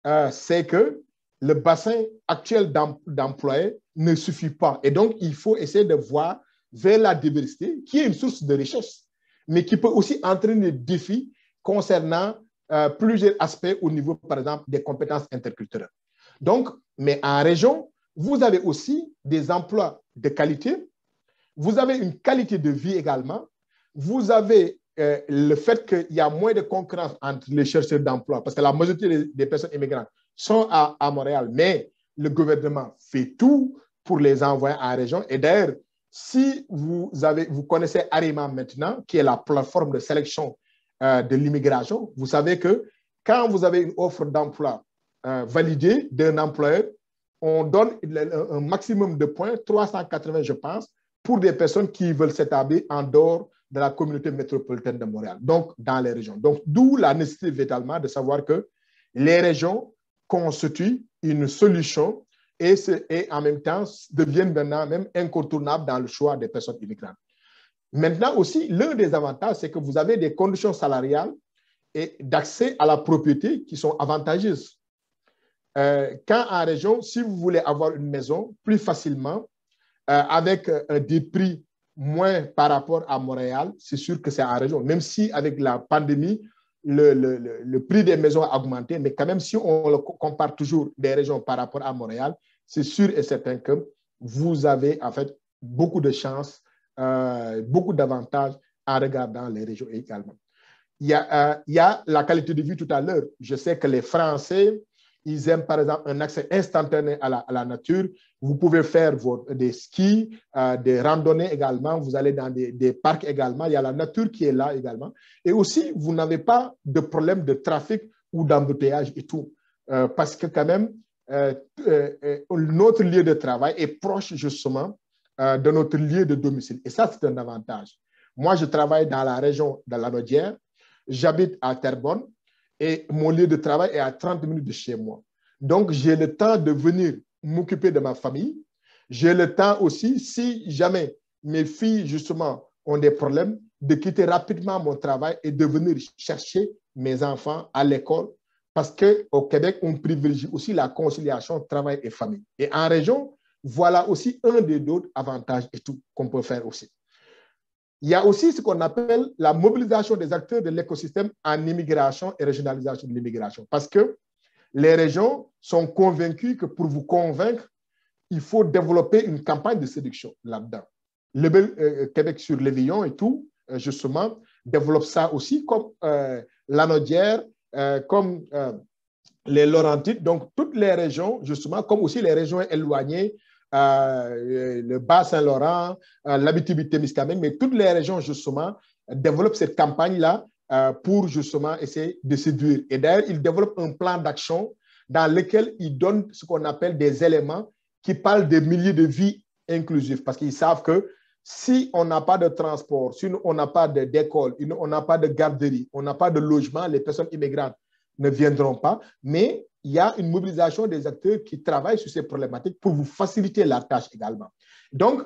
euh, sait que le bassin actuel d'employés ne suffit pas. Et donc, il faut essayer de voir vers la diversité, qui est une source de richesse, mais qui peut aussi entraîner des défis concernant euh, plusieurs aspects au niveau, par exemple, des compétences interculturelles. Donc, mais en région, vous avez aussi des emplois de qualité vous avez une qualité de vie également, vous avez euh, le fait qu'il y a moins de concurrence entre les chercheurs d'emploi, parce que la majorité des, personnes immigrantes sont à, Montréal, mais le gouvernement fait tout pour les envoyer en région. Et d'ailleurs, si vous, avez, vous connaissez ARIMA maintenant, qui est la plateforme de sélection euh, de l'immigration, vous savez que quand vous avez une offre d'emploi euh, validée d'un employeur, on donne un maximum de points, 380 je pense, pour des personnes qui veulent s'établir en dehors de la communauté métropolitaine de Montréal, donc dans les régions. Donc, d'où la nécessité vitalement de savoir que les régions constituent une solution et, en même temps deviennent maintenant même incontournables dans le choix des personnes immigrantes. Maintenant aussi, l'un des avantages, c'est que vous avez des conditions salariales et d'accès à la propriété qui sont avantageuses. Euh, quand en région, si vous voulez avoir une maison, plus facilement, euh, avec euh, des prix moins par rapport à Montréal, c'est sûr que c'est en région. Même si avec la pandémie, le, prix des maisons a augmenté, mais quand même si on le compare toujours des régions par rapport à Montréal, c'est sûr et certain que vous avez en fait beaucoup de chance, euh, beaucoup d'avantages en regardant les régions également. Il y, a, il y a la qualité de vie tout à l'heure. Je sais que les Français ils aiment, par exemple, un accès instantané à la, nature. Vous pouvez faire des skis, euh, des randonnées également. Vous allez dans des, parcs également. Il y a la nature qui est là également. Et aussi, vous n'avez pas de problème de trafic ou d'embouteillage et tout. Euh, parce que quand même, euh, notre lieu de travail est proche justement de notre lieu de domicile. Et ça, c'est un avantage. Moi, je travaille dans la région de la J'habite à Terrebonne et mon lieu de travail est à 30 minutes de chez moi. Donc, j'ai le temps de venir m'occuper de ma famille. J'ai le temps aussi, si jamais mes filles, justement, ont des problèmes, de quitter rapidement mon travail et de venir chercher mes enfants à l'école. Parce qu'au Québec, on privilégie aussi la conciliation travail et famille. Et en région, voilà aussi un des autres avantages et tout qu'on peut faire aussi. Il y a aussi ce qu'on appelle la mobilisation des acteurs de l'écosystème en immigration et régionalisation de l'immigration. Parce que les régions sont convaincues que pour vous convaincre, il faut développer une campagne de séduction là-dedans. Le euh, Québec sur l'évillon et tout, euh, justement, développe ça aussi comme euh, l'Anodière, euh, comme les Laurentides, donc toutes les régions, justement, comme aussi les régions éloignées euh, le Bas-Saint-Laurent, euh, labitibi mais toutes les régions, justement, développent cette campagne-là euh, pour, justement, essayer de séduire. Et d'ailleurs, ils développent un plan d'action dans lequel ils donnent ce qu'on appelle des éléments qui parlent des milliers de vie inclusifs, parce qu'ils savent que si on n'a pas de transport, si on n'a pas d'école, on n'a pas de garderie, on n'a pas de logement, les personnes immigrantes ne viendront pas. Mais il y a une mobilisation des acteurs qui travaillent sur ces problématiques pour vous faciliter la tâche également. Donc,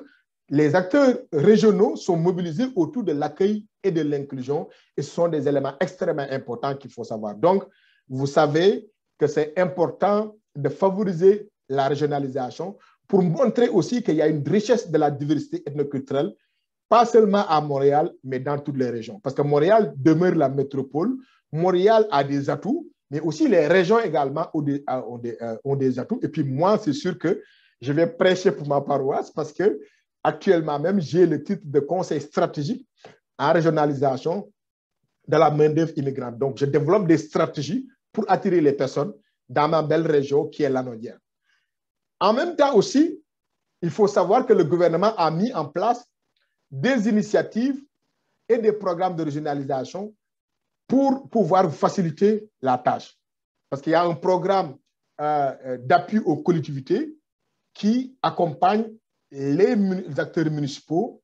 les acteurs régionaux sont mobilisés autour de l'accueil et de l'inclusion et ce sont des éléments extrêmement importants qu'il faut savoir. Donc, vous savez que c'est important de favoriser la régionalisation pour montrer aussi qu'il y a une richesse de la diversité ethnoculturelle, pas seulement à Montréal, mais dans toutes les régions. Parce que Montréal demeure la métropole, Montréal a des atouts, mais aussi les régions également euh, euh, ont des, atouts. Et puis moi, c'est sûr que je vais prêcher pour ma paroisse parce que actuellement même, j'ai le titre de conseil stratégique en régionalisation de la main-d'œuvre immigrante. Donc, je développe des stratégies pour attirer les personnes dans ma belle région qui est l'Anodière. En même temps aussi, il faut savoir que le gouvernement a mis en place des initiatives et des programmes de régionalisation pour pouvoir faciliter la tâche. Parce qu'il y a un programme euh, euh, d'appui aux collectivités qui accompagne les, acteurs municipaux,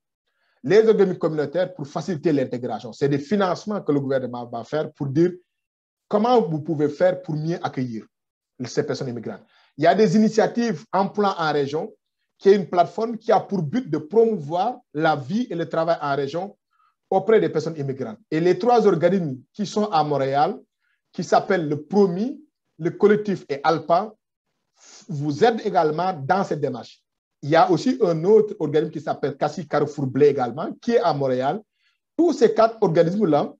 les organismes communautaires pour faciliter l'intégration. C'est des financements que le gouvernement va faire pour dire comment vous pouvez faire pour mieux accueillir ces personnes immigrantes. Il y a des initiatives en plan en région, qui est une plateforme qui a pour but de promouvoir la vie et le travail en région auprès des personnes immigrantes. Et les trois organismes qui sont à Montréal, qui s'appellent le PROMI, le collectif et ALPA, vous aident également dans cette démarche. Il y a aussi un autre organisme qui s'appelle Cassie Carrefour Blé également, qui est à Montréal. Tous ces quatre organismes-là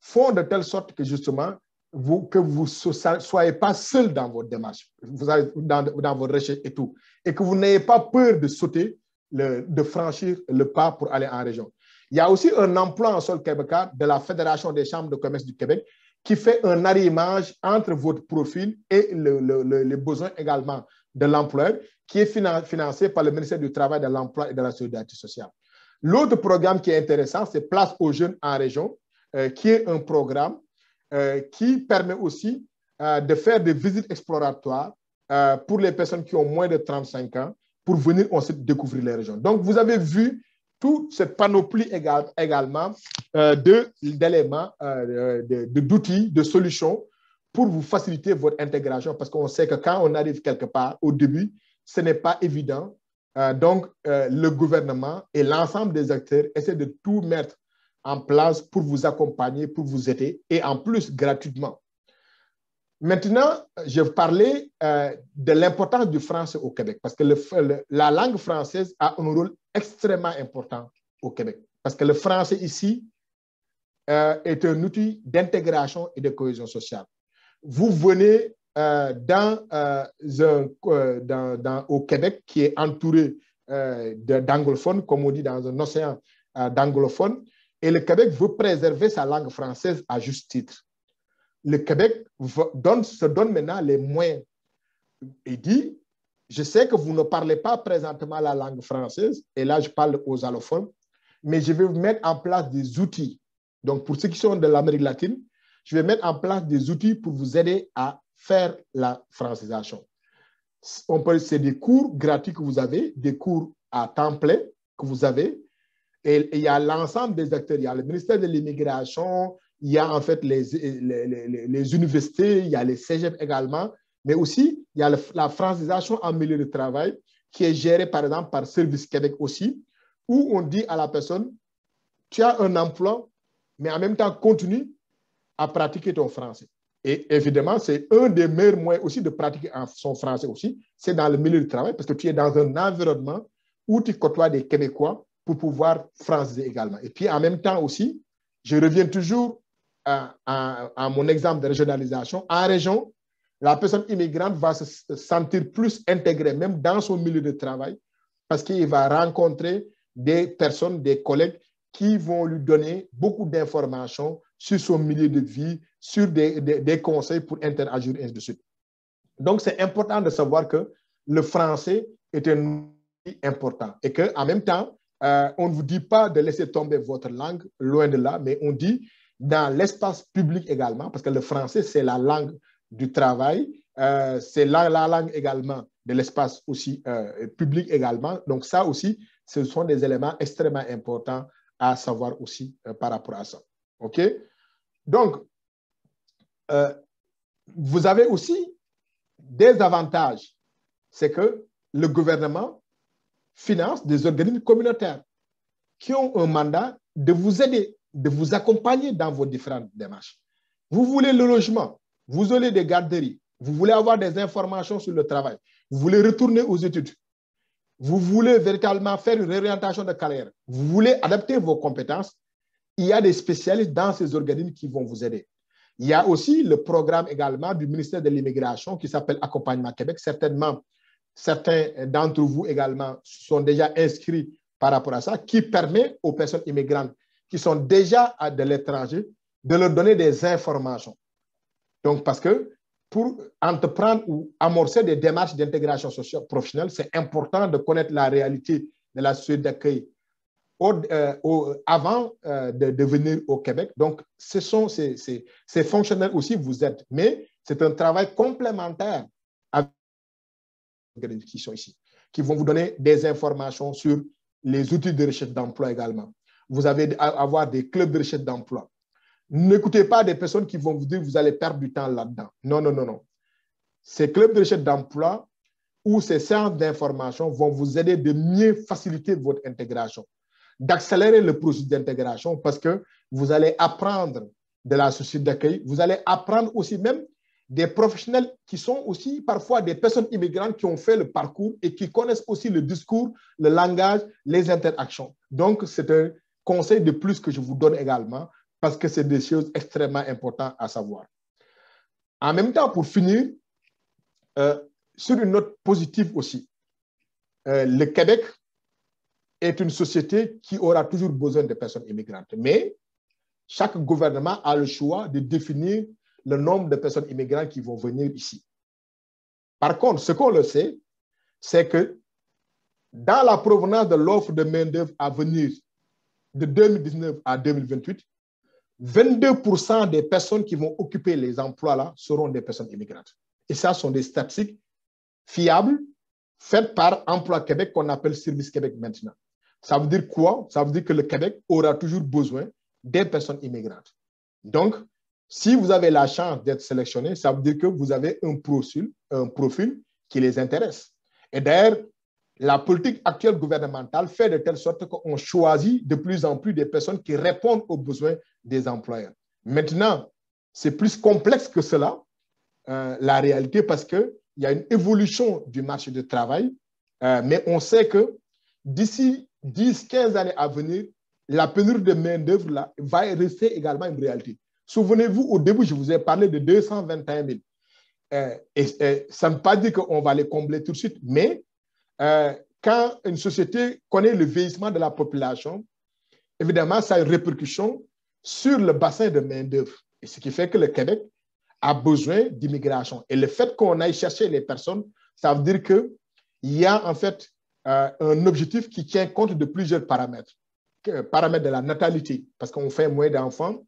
font de telle sorte que justement, vous, que vous ne soyez pas seul dans votre démarche, dans, vos recherches et tout, et que vous n'ayez pas peur de sauter, de franchir le pas pour aller en région. Il y a aussi un emploi en sol québécois de la Fédération des chambres de commerce du Québec qui fait un arrimage entre votre profil et les besoins également de l'employeur, qui est financé par le ministère du Travail, de l'Emploi et de la Solidarité sociale. L'autre programme qui est intéressant, c'est Place aux jeunes en région, euh, qui est un programme euh, qui permet aussi euh, de faire des visites exploratoires pour les personnes qui ont moins de 35 ans pour venir ensuite découvrir les régions. Donc, vous avez vu tout cette panoplie également euh, d'éléments, d'outils, euh, de, de, de solutions pour vous faciliter votre intégration parce qu'on sait que quand on arrive quelque part au début, ce n'est pas évident. Euh, donc, euh, le gouvernement et l'ensemble des acteurs essaient de tout mettre en place pour vous accompagner, pour vous aider et en plus gratuitement. Maintenant, je vais parler de l'importance du français au Québec parce que la langue française a un rôle extrêmement important au Québec. Parce que le français ici euh, est un outil d'intégration et de cohésion sociale. Vous venez euh, dans, euh, un, au Québec qui est entouré d'anglophones, comme on dit dans un océan d'anglophones, et le Québec veut préserver sa langue française à juste titre. Le Québec se donne maintenant les moyens et dit je sais que vous ne parlez pas présentement la langue française, et là je parle aux allophones, mais je vais vous mettre en place des outils. Donc pour ceux qui sont de l'Amérique latine, je vais mettre en place des outils pour vous aider à faire la francisation. On peut, c'est des cours gratuits que vous avez, des cours à temps plein que vous avez, et, il y a l'ensemble des acteurs, il y a le ministère de l'immigration, il y a en fait les, universités, il y a les cégep également, mais aussi, il y a la francisation en milieu de travail qui est gérée, par exemple, par Service Québec aussi, où on dit à la personne, tu as un emploi, mais en même temps, continue à pratiquer ton français. Et évidemment, c'est un des meilleurs moyens aussi de pratiquer son français aussi, c'est dans le milieu de travail, parce que tu es dans un environnement où tu côtoies des Québécois pour pouvoir franciser également. Et puis en même temps aussi, je reviens toujours à, à mon exemple de régionalisation. En région, la personne immigrante va se sentir plus intégrée, même dans son milieu de travail, parce qu'il va rencontrer des personnes, des collègues qui vont lui donner beaucoup d'informations sur son milieu de vie, sur des, des, conseils pour interagir, et ainsi de suite. Donc, c'est important de savoir que le français est un outil important et qu'en même temps, euh, on ne vous dit pas de laisser tomber votre langue, loin de là, mais on dit dans l'espace public également, parce que le français, c'est la langue du travail. Euh, c'est la, langue également, de l'espace aussi euh, public également. Donc ça aussi, ce sont des éléments extrêmement importants à savoir aussi euh, par rapport à ça. OK Donc, vous avez aussi des avantages. C'est que le gouvernement finance des organismes communautaires qui ont un mandat de vous aider, de vous accompagner dans vos différentes démarches. Vous voulez le logement, vous aurez des garderies, vous voulez avoir des informations sur le travail, vous voulez retourner aux études, vous voulez véritablement faire une réorientation de carrière, vous voulez adapter vos compétences, il y a des spécialistes dans ces organismes qui vont vous aider. Il y a aussi le programme également du ministère de l'Immigration qui s'appelle Accompagnement Québec. Certainement, certains d'entre vous également sont déjà inscrits par rapport à ça, qui permet aux personnes immigrantes qui sont déjà à de l'étranger de leur donner des informations. Donc, parce que pour entreprendre ou amorcer des démarches d'intégration sociale professionnelle, c'est important de connaître la réalité de la société d'accueil euh, avant euh, de, de, venir au Québec. Donc, ce sont ces, ces, aussi vous êtes, mais c'est un travail complémentaire avec qui sont ici, qui vont vous donner des informations sur les outils de recherche d'emploi également. Vous allez avoir des clubs de recherche d'emploi N'écoutez pas des personnes qui vont vous dire que vous allez perdre du temps là-dedans. Non, non, non, non. Ces clubs de recherche d'emploi ou ces centres d'information vont vous aider de mieux faciliter votre intégration, d'accélérer le processus d'intégration parce que vous allez apprendre de la société d'accueil, vous allez apprendre aussi même des professionnels qui sont aussi parfois des personnes immigrantes qui ont fait le parcours et qui connaissent aussi le discours, le langage, les interactions. Donc, c'est un conseil de plus que je vous donne également parce que c'est des choses extrêmement importantes à savoir. En même temps, pour finir, euh, sur une note positive aussi, euh, le Québec est une société qui aura toujours besoin de personnes immigrantes, mais chaque gouvernement a le choix de définir le nombre de personnes immigrantes qui vont venir ici. Par contre, ce qu'on le sait, c'est que dans la provenance de l'offre de main-d'œuvre à venir de 2019 à 2028, 22% des personnes qui vont occuper les emplois-là seront des personnes immigrantes. Et ça, sont des statistiques fiables faites par Emploi Québec qu'on appelle Service Québec maintenant. Ça veut dire quoi Ça veut dire que le Québec aura toujours besoin des personnes immigrantes. Donc, si vous avez la chance d'être sélectionné, ça veut dire que vous avez un profil, un profil qui les intéresse. Et d'ailleurs, la politique actuelle gouvernementale fait de telle sorte qu'on choisit de plus en plus des personnes qui répondent aux besoins des employeurs. Maintenant, c'est plus complexe que cela, euh, la réalité, parce qu'il y a une évolution du marché du travail, euh, mais on sait que d'ici 10-15 années à venir, la pénurie de main-d'œuvre va rester également une réalité. Souvenez-vous, au début, je vous ai parlé de 221 000. Euh, ça ne veut pas dire qu'on va les combler tout de suite, mais euh, quand une société connaît le vieillissement de la population, évidemment, ça a une répercussion sur le bassin de main-d'œuvre. ce qui fait que le Québec a besoin d'immigration. Et le fait qu'on aille chercher les personnes, ça veut dire qu'il y a en fait euh, un objectif qui tient compte de plusieurs paramètres. Paramètre de la natalité, parce qu'on fait moins d'enfants.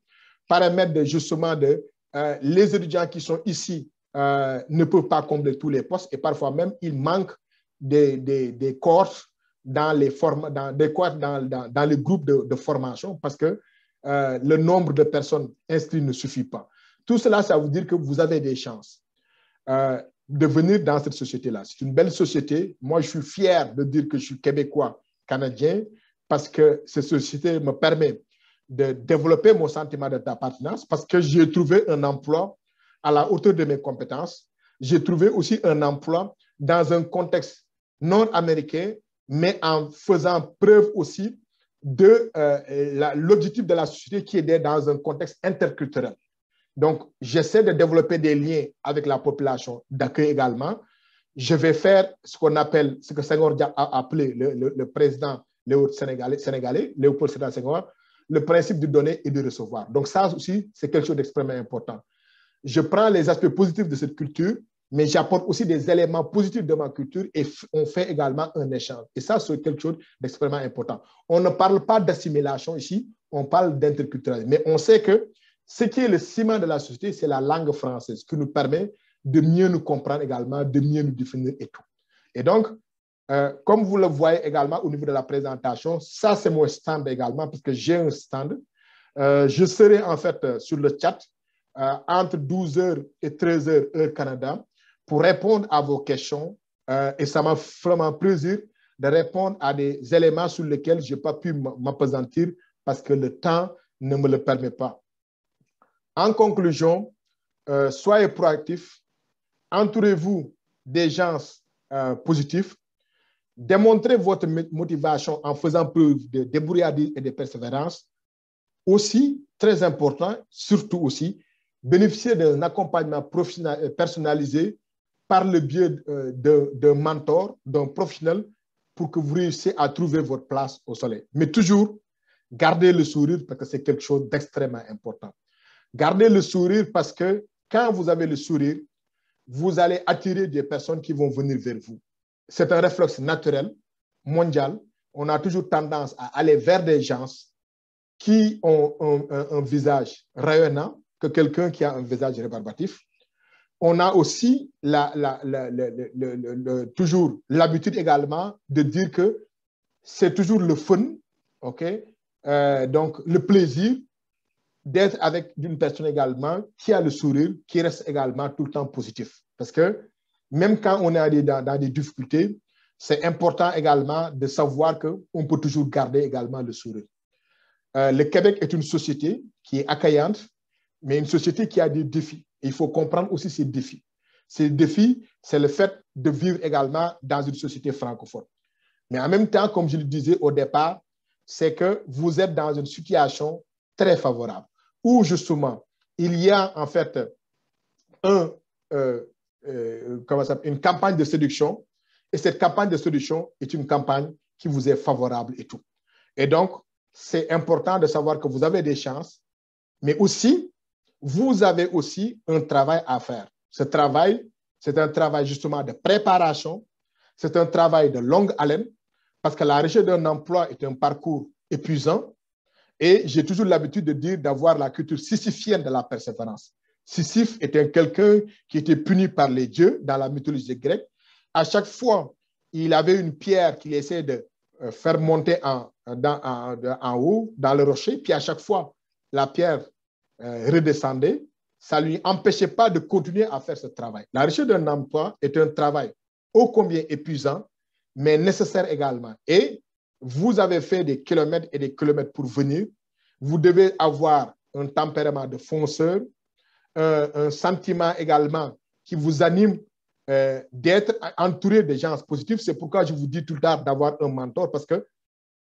Paramètre de, justement de euh, les étudiants qui sont ici ne peuvent pas combler tous les postes et parfois même il manque des, des, dans les dans, des dans, groupes de, formation parce que euh, le nombre de personnes inscrites ne suffit pas. Tout cela, ça veut dire que vous avez des chances euh, de venir dans cette société-là. C'est une belle société. Moi, je suis fier de dire que je suis québécois, canadien, parce que cette société me permet de développer mon sentiment d'appartenance, parce que j'ai trouvé un emploi à la hauteur de mes compétences. J'ai trouvé aussi un emploi dans un contexte nord-américain, mais en faisant preuve aussi de euh, l'objectif de la société qui est dans un contexte interculturel. Donc, j'essaie de développer des liens avec la population d'accueil également. Je vais faire ce qu'on appelle, ce que Senghor a appelé le, président Sénégalais, Sénégalais Léopold le principe de donner et de recevoir. Donc, ça aussi, c'est quelque chose d'extrêmement important. Je prends les aspects positifs de cette culture mais j'apporte aussi des éléments positifs de ma culture et on fait également un échange. Et ça, c'est quelque chose d'extrêmement important. On ne parle pas d'assimilation ici, on parle d'interculturel. Mais on sait que ce qui est le ciment de la société, c'est la langue française qui nous permet de mieux nous comprendre également, de mieux nous définir et tout. Et donc, euh, comme vous le voyez également au niveau de la présentation, ça, c'est mon stand également, parce que j'ai un stand. Euh, je serai en fait euh, sur le chat entre 12h et 13h, heure Canada pour répondre à vos questions. Euh, et ça m'a vraiment plaisir de répondre à des éléments sur lesquels je n'ai pas pu m'apesantir parce que le temps ne me le permet pas. En conclusion, euh, soyez proactifs, entourez-vous des gens euh, positifs, démontrez votre motivation en faisant preuve de débrouillardise et de persévérance. Aussi, très important, surtout aussi, bénéficiez d'un accompagnement personnalisé par le biais euh, d'un mentor, d'un professionnel, pour que vous réussissiez à trouver votre place au soleil. Mais toujours, gardez le sourire parce que c'est quelque chose d'extrêmement important. Gardez le sourire parce que quand vous avez le sourire, vous allez attirer des personnes qui vont venir vers vous. C'est un réflexe naturel, mondial. On a toujours tendance à aller vers des gens qui ont un, un visage rayonnant que quelqu'un qui a un visage rébarbatif on a aussi toujours l'habitude également de dire que c'est toujours le fun, ok, euh, donc le plaisir d'être avec une personne également qui a le sourire, qui reste également tout le temps positif. Parce que même quand on est dans, des difficultés, c'est important également de savoir qu'on peut toujours garder également le sourire. Euh, le Québec est une société qui est accueillante, mais une société qui a des défis il faut comprendre aussi ces défis. Ces défis, c'est le fait de vivre également dans une société francophone. Mais en même temps, comme je le disais au départ, c'est que vous êtes dans une situation très favorable, où justement, il y a en fait un, euh, euh, une campagne de séduction, et cette campagne de séduction est une campagne qui vous est favorable et tout. Et donc, c'est important de savoir que vous avez des chances, mais aussi vous avez aussi un travail à faire. Ce travail, c'est un travail justement de préparation, c'est un travail de longue haleine, parce que la recherche d'un emploi est un parcours épuisant. Et j'ai toujours l'habitude de dire d'avoir la culture sisyphienne de la persévérance. Sisyphe était quelqu'un qui était puni par les dieux dans la mythologie grecque. À chaque fois, il avait une pierre qu'il essayait de euh, faire monter en, en haut, dans le rocher, puis à chaque fois, la pierre euh, redescendait, ça ne lui empêchait pas de continuer à faire ce travail. La recherche d'un emploi est un travail ô combien épuisant, mais nécessaire également. Et vous avez fait des kilomètres et des kilomètres pour venir. Vous devez avoir un tempérament de fonceur, un, sentiment également qui vous anime euh, d'être entouré de gens positifs. C'est pourquoi je vous dis tout le temps d'avoir un mentor, parce que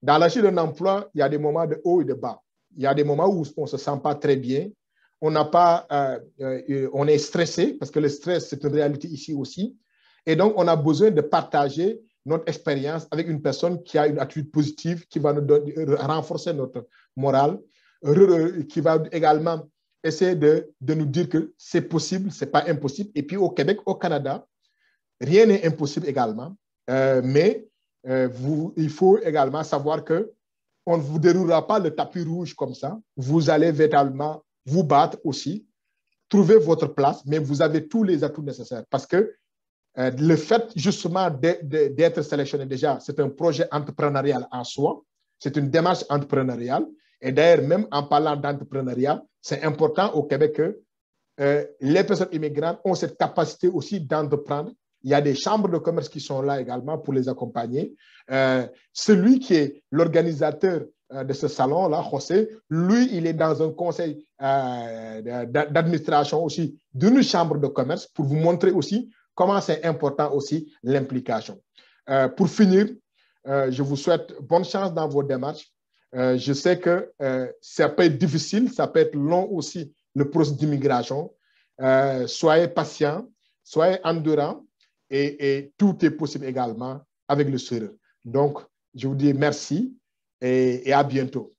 dans la d'un emploi, il y a des moments de haut et de bas il y a des moments où on ne se sent pas très bien, on n'a pas, euh, euh, euh, on est stressé, parce que le stress, c'est une réalité ici aussi. Et donc, on a besoin de partager notre expérience avec une personne qui a une attitude positive, qui va nous renforcer notre morale, qui va également essayer de, nous dire que c'est possible, c'est pas impossible. Et puis au Québec, au Canada, rien n'est impossible également. mais vous, il faut également savoir que on ne vous déroulera pas le tapis rouge comme ça. Vous allez véritablement vous battre aussi, trouver votre place, mais vous avez tous les atouts nécessaires. Parce que euh, le fait justement d'être sélectionné déjà, c'est un projet entrepreneurial en soi, c'est une démarche entrepreneuriale. Et d'ailleurs, même en parlant d'entrepreneuriat, c'est important au Québec que euh, les personnes immigrantes ont cette capacité aussi d'entreprendre il y a des chambres de commerce qui sont là également pour les accompagner. Euh, celui qui est l'organisateur euh, de ce salon-là, José, lui, il est dans un conseil euh, d'administration aussi d'une chambre de commerce pour vous montrer aussi comment c'est important aussi l'implication. pour finir, je vous souhaite bonne chance dans vos démarches. je sais que ça peut être difficile, ça peut être long aussi, le processus d'immigration. soyez patient, soyez endurant et, tout est possible également avec le sourire. Donc, je vous dis merci et à bientôt.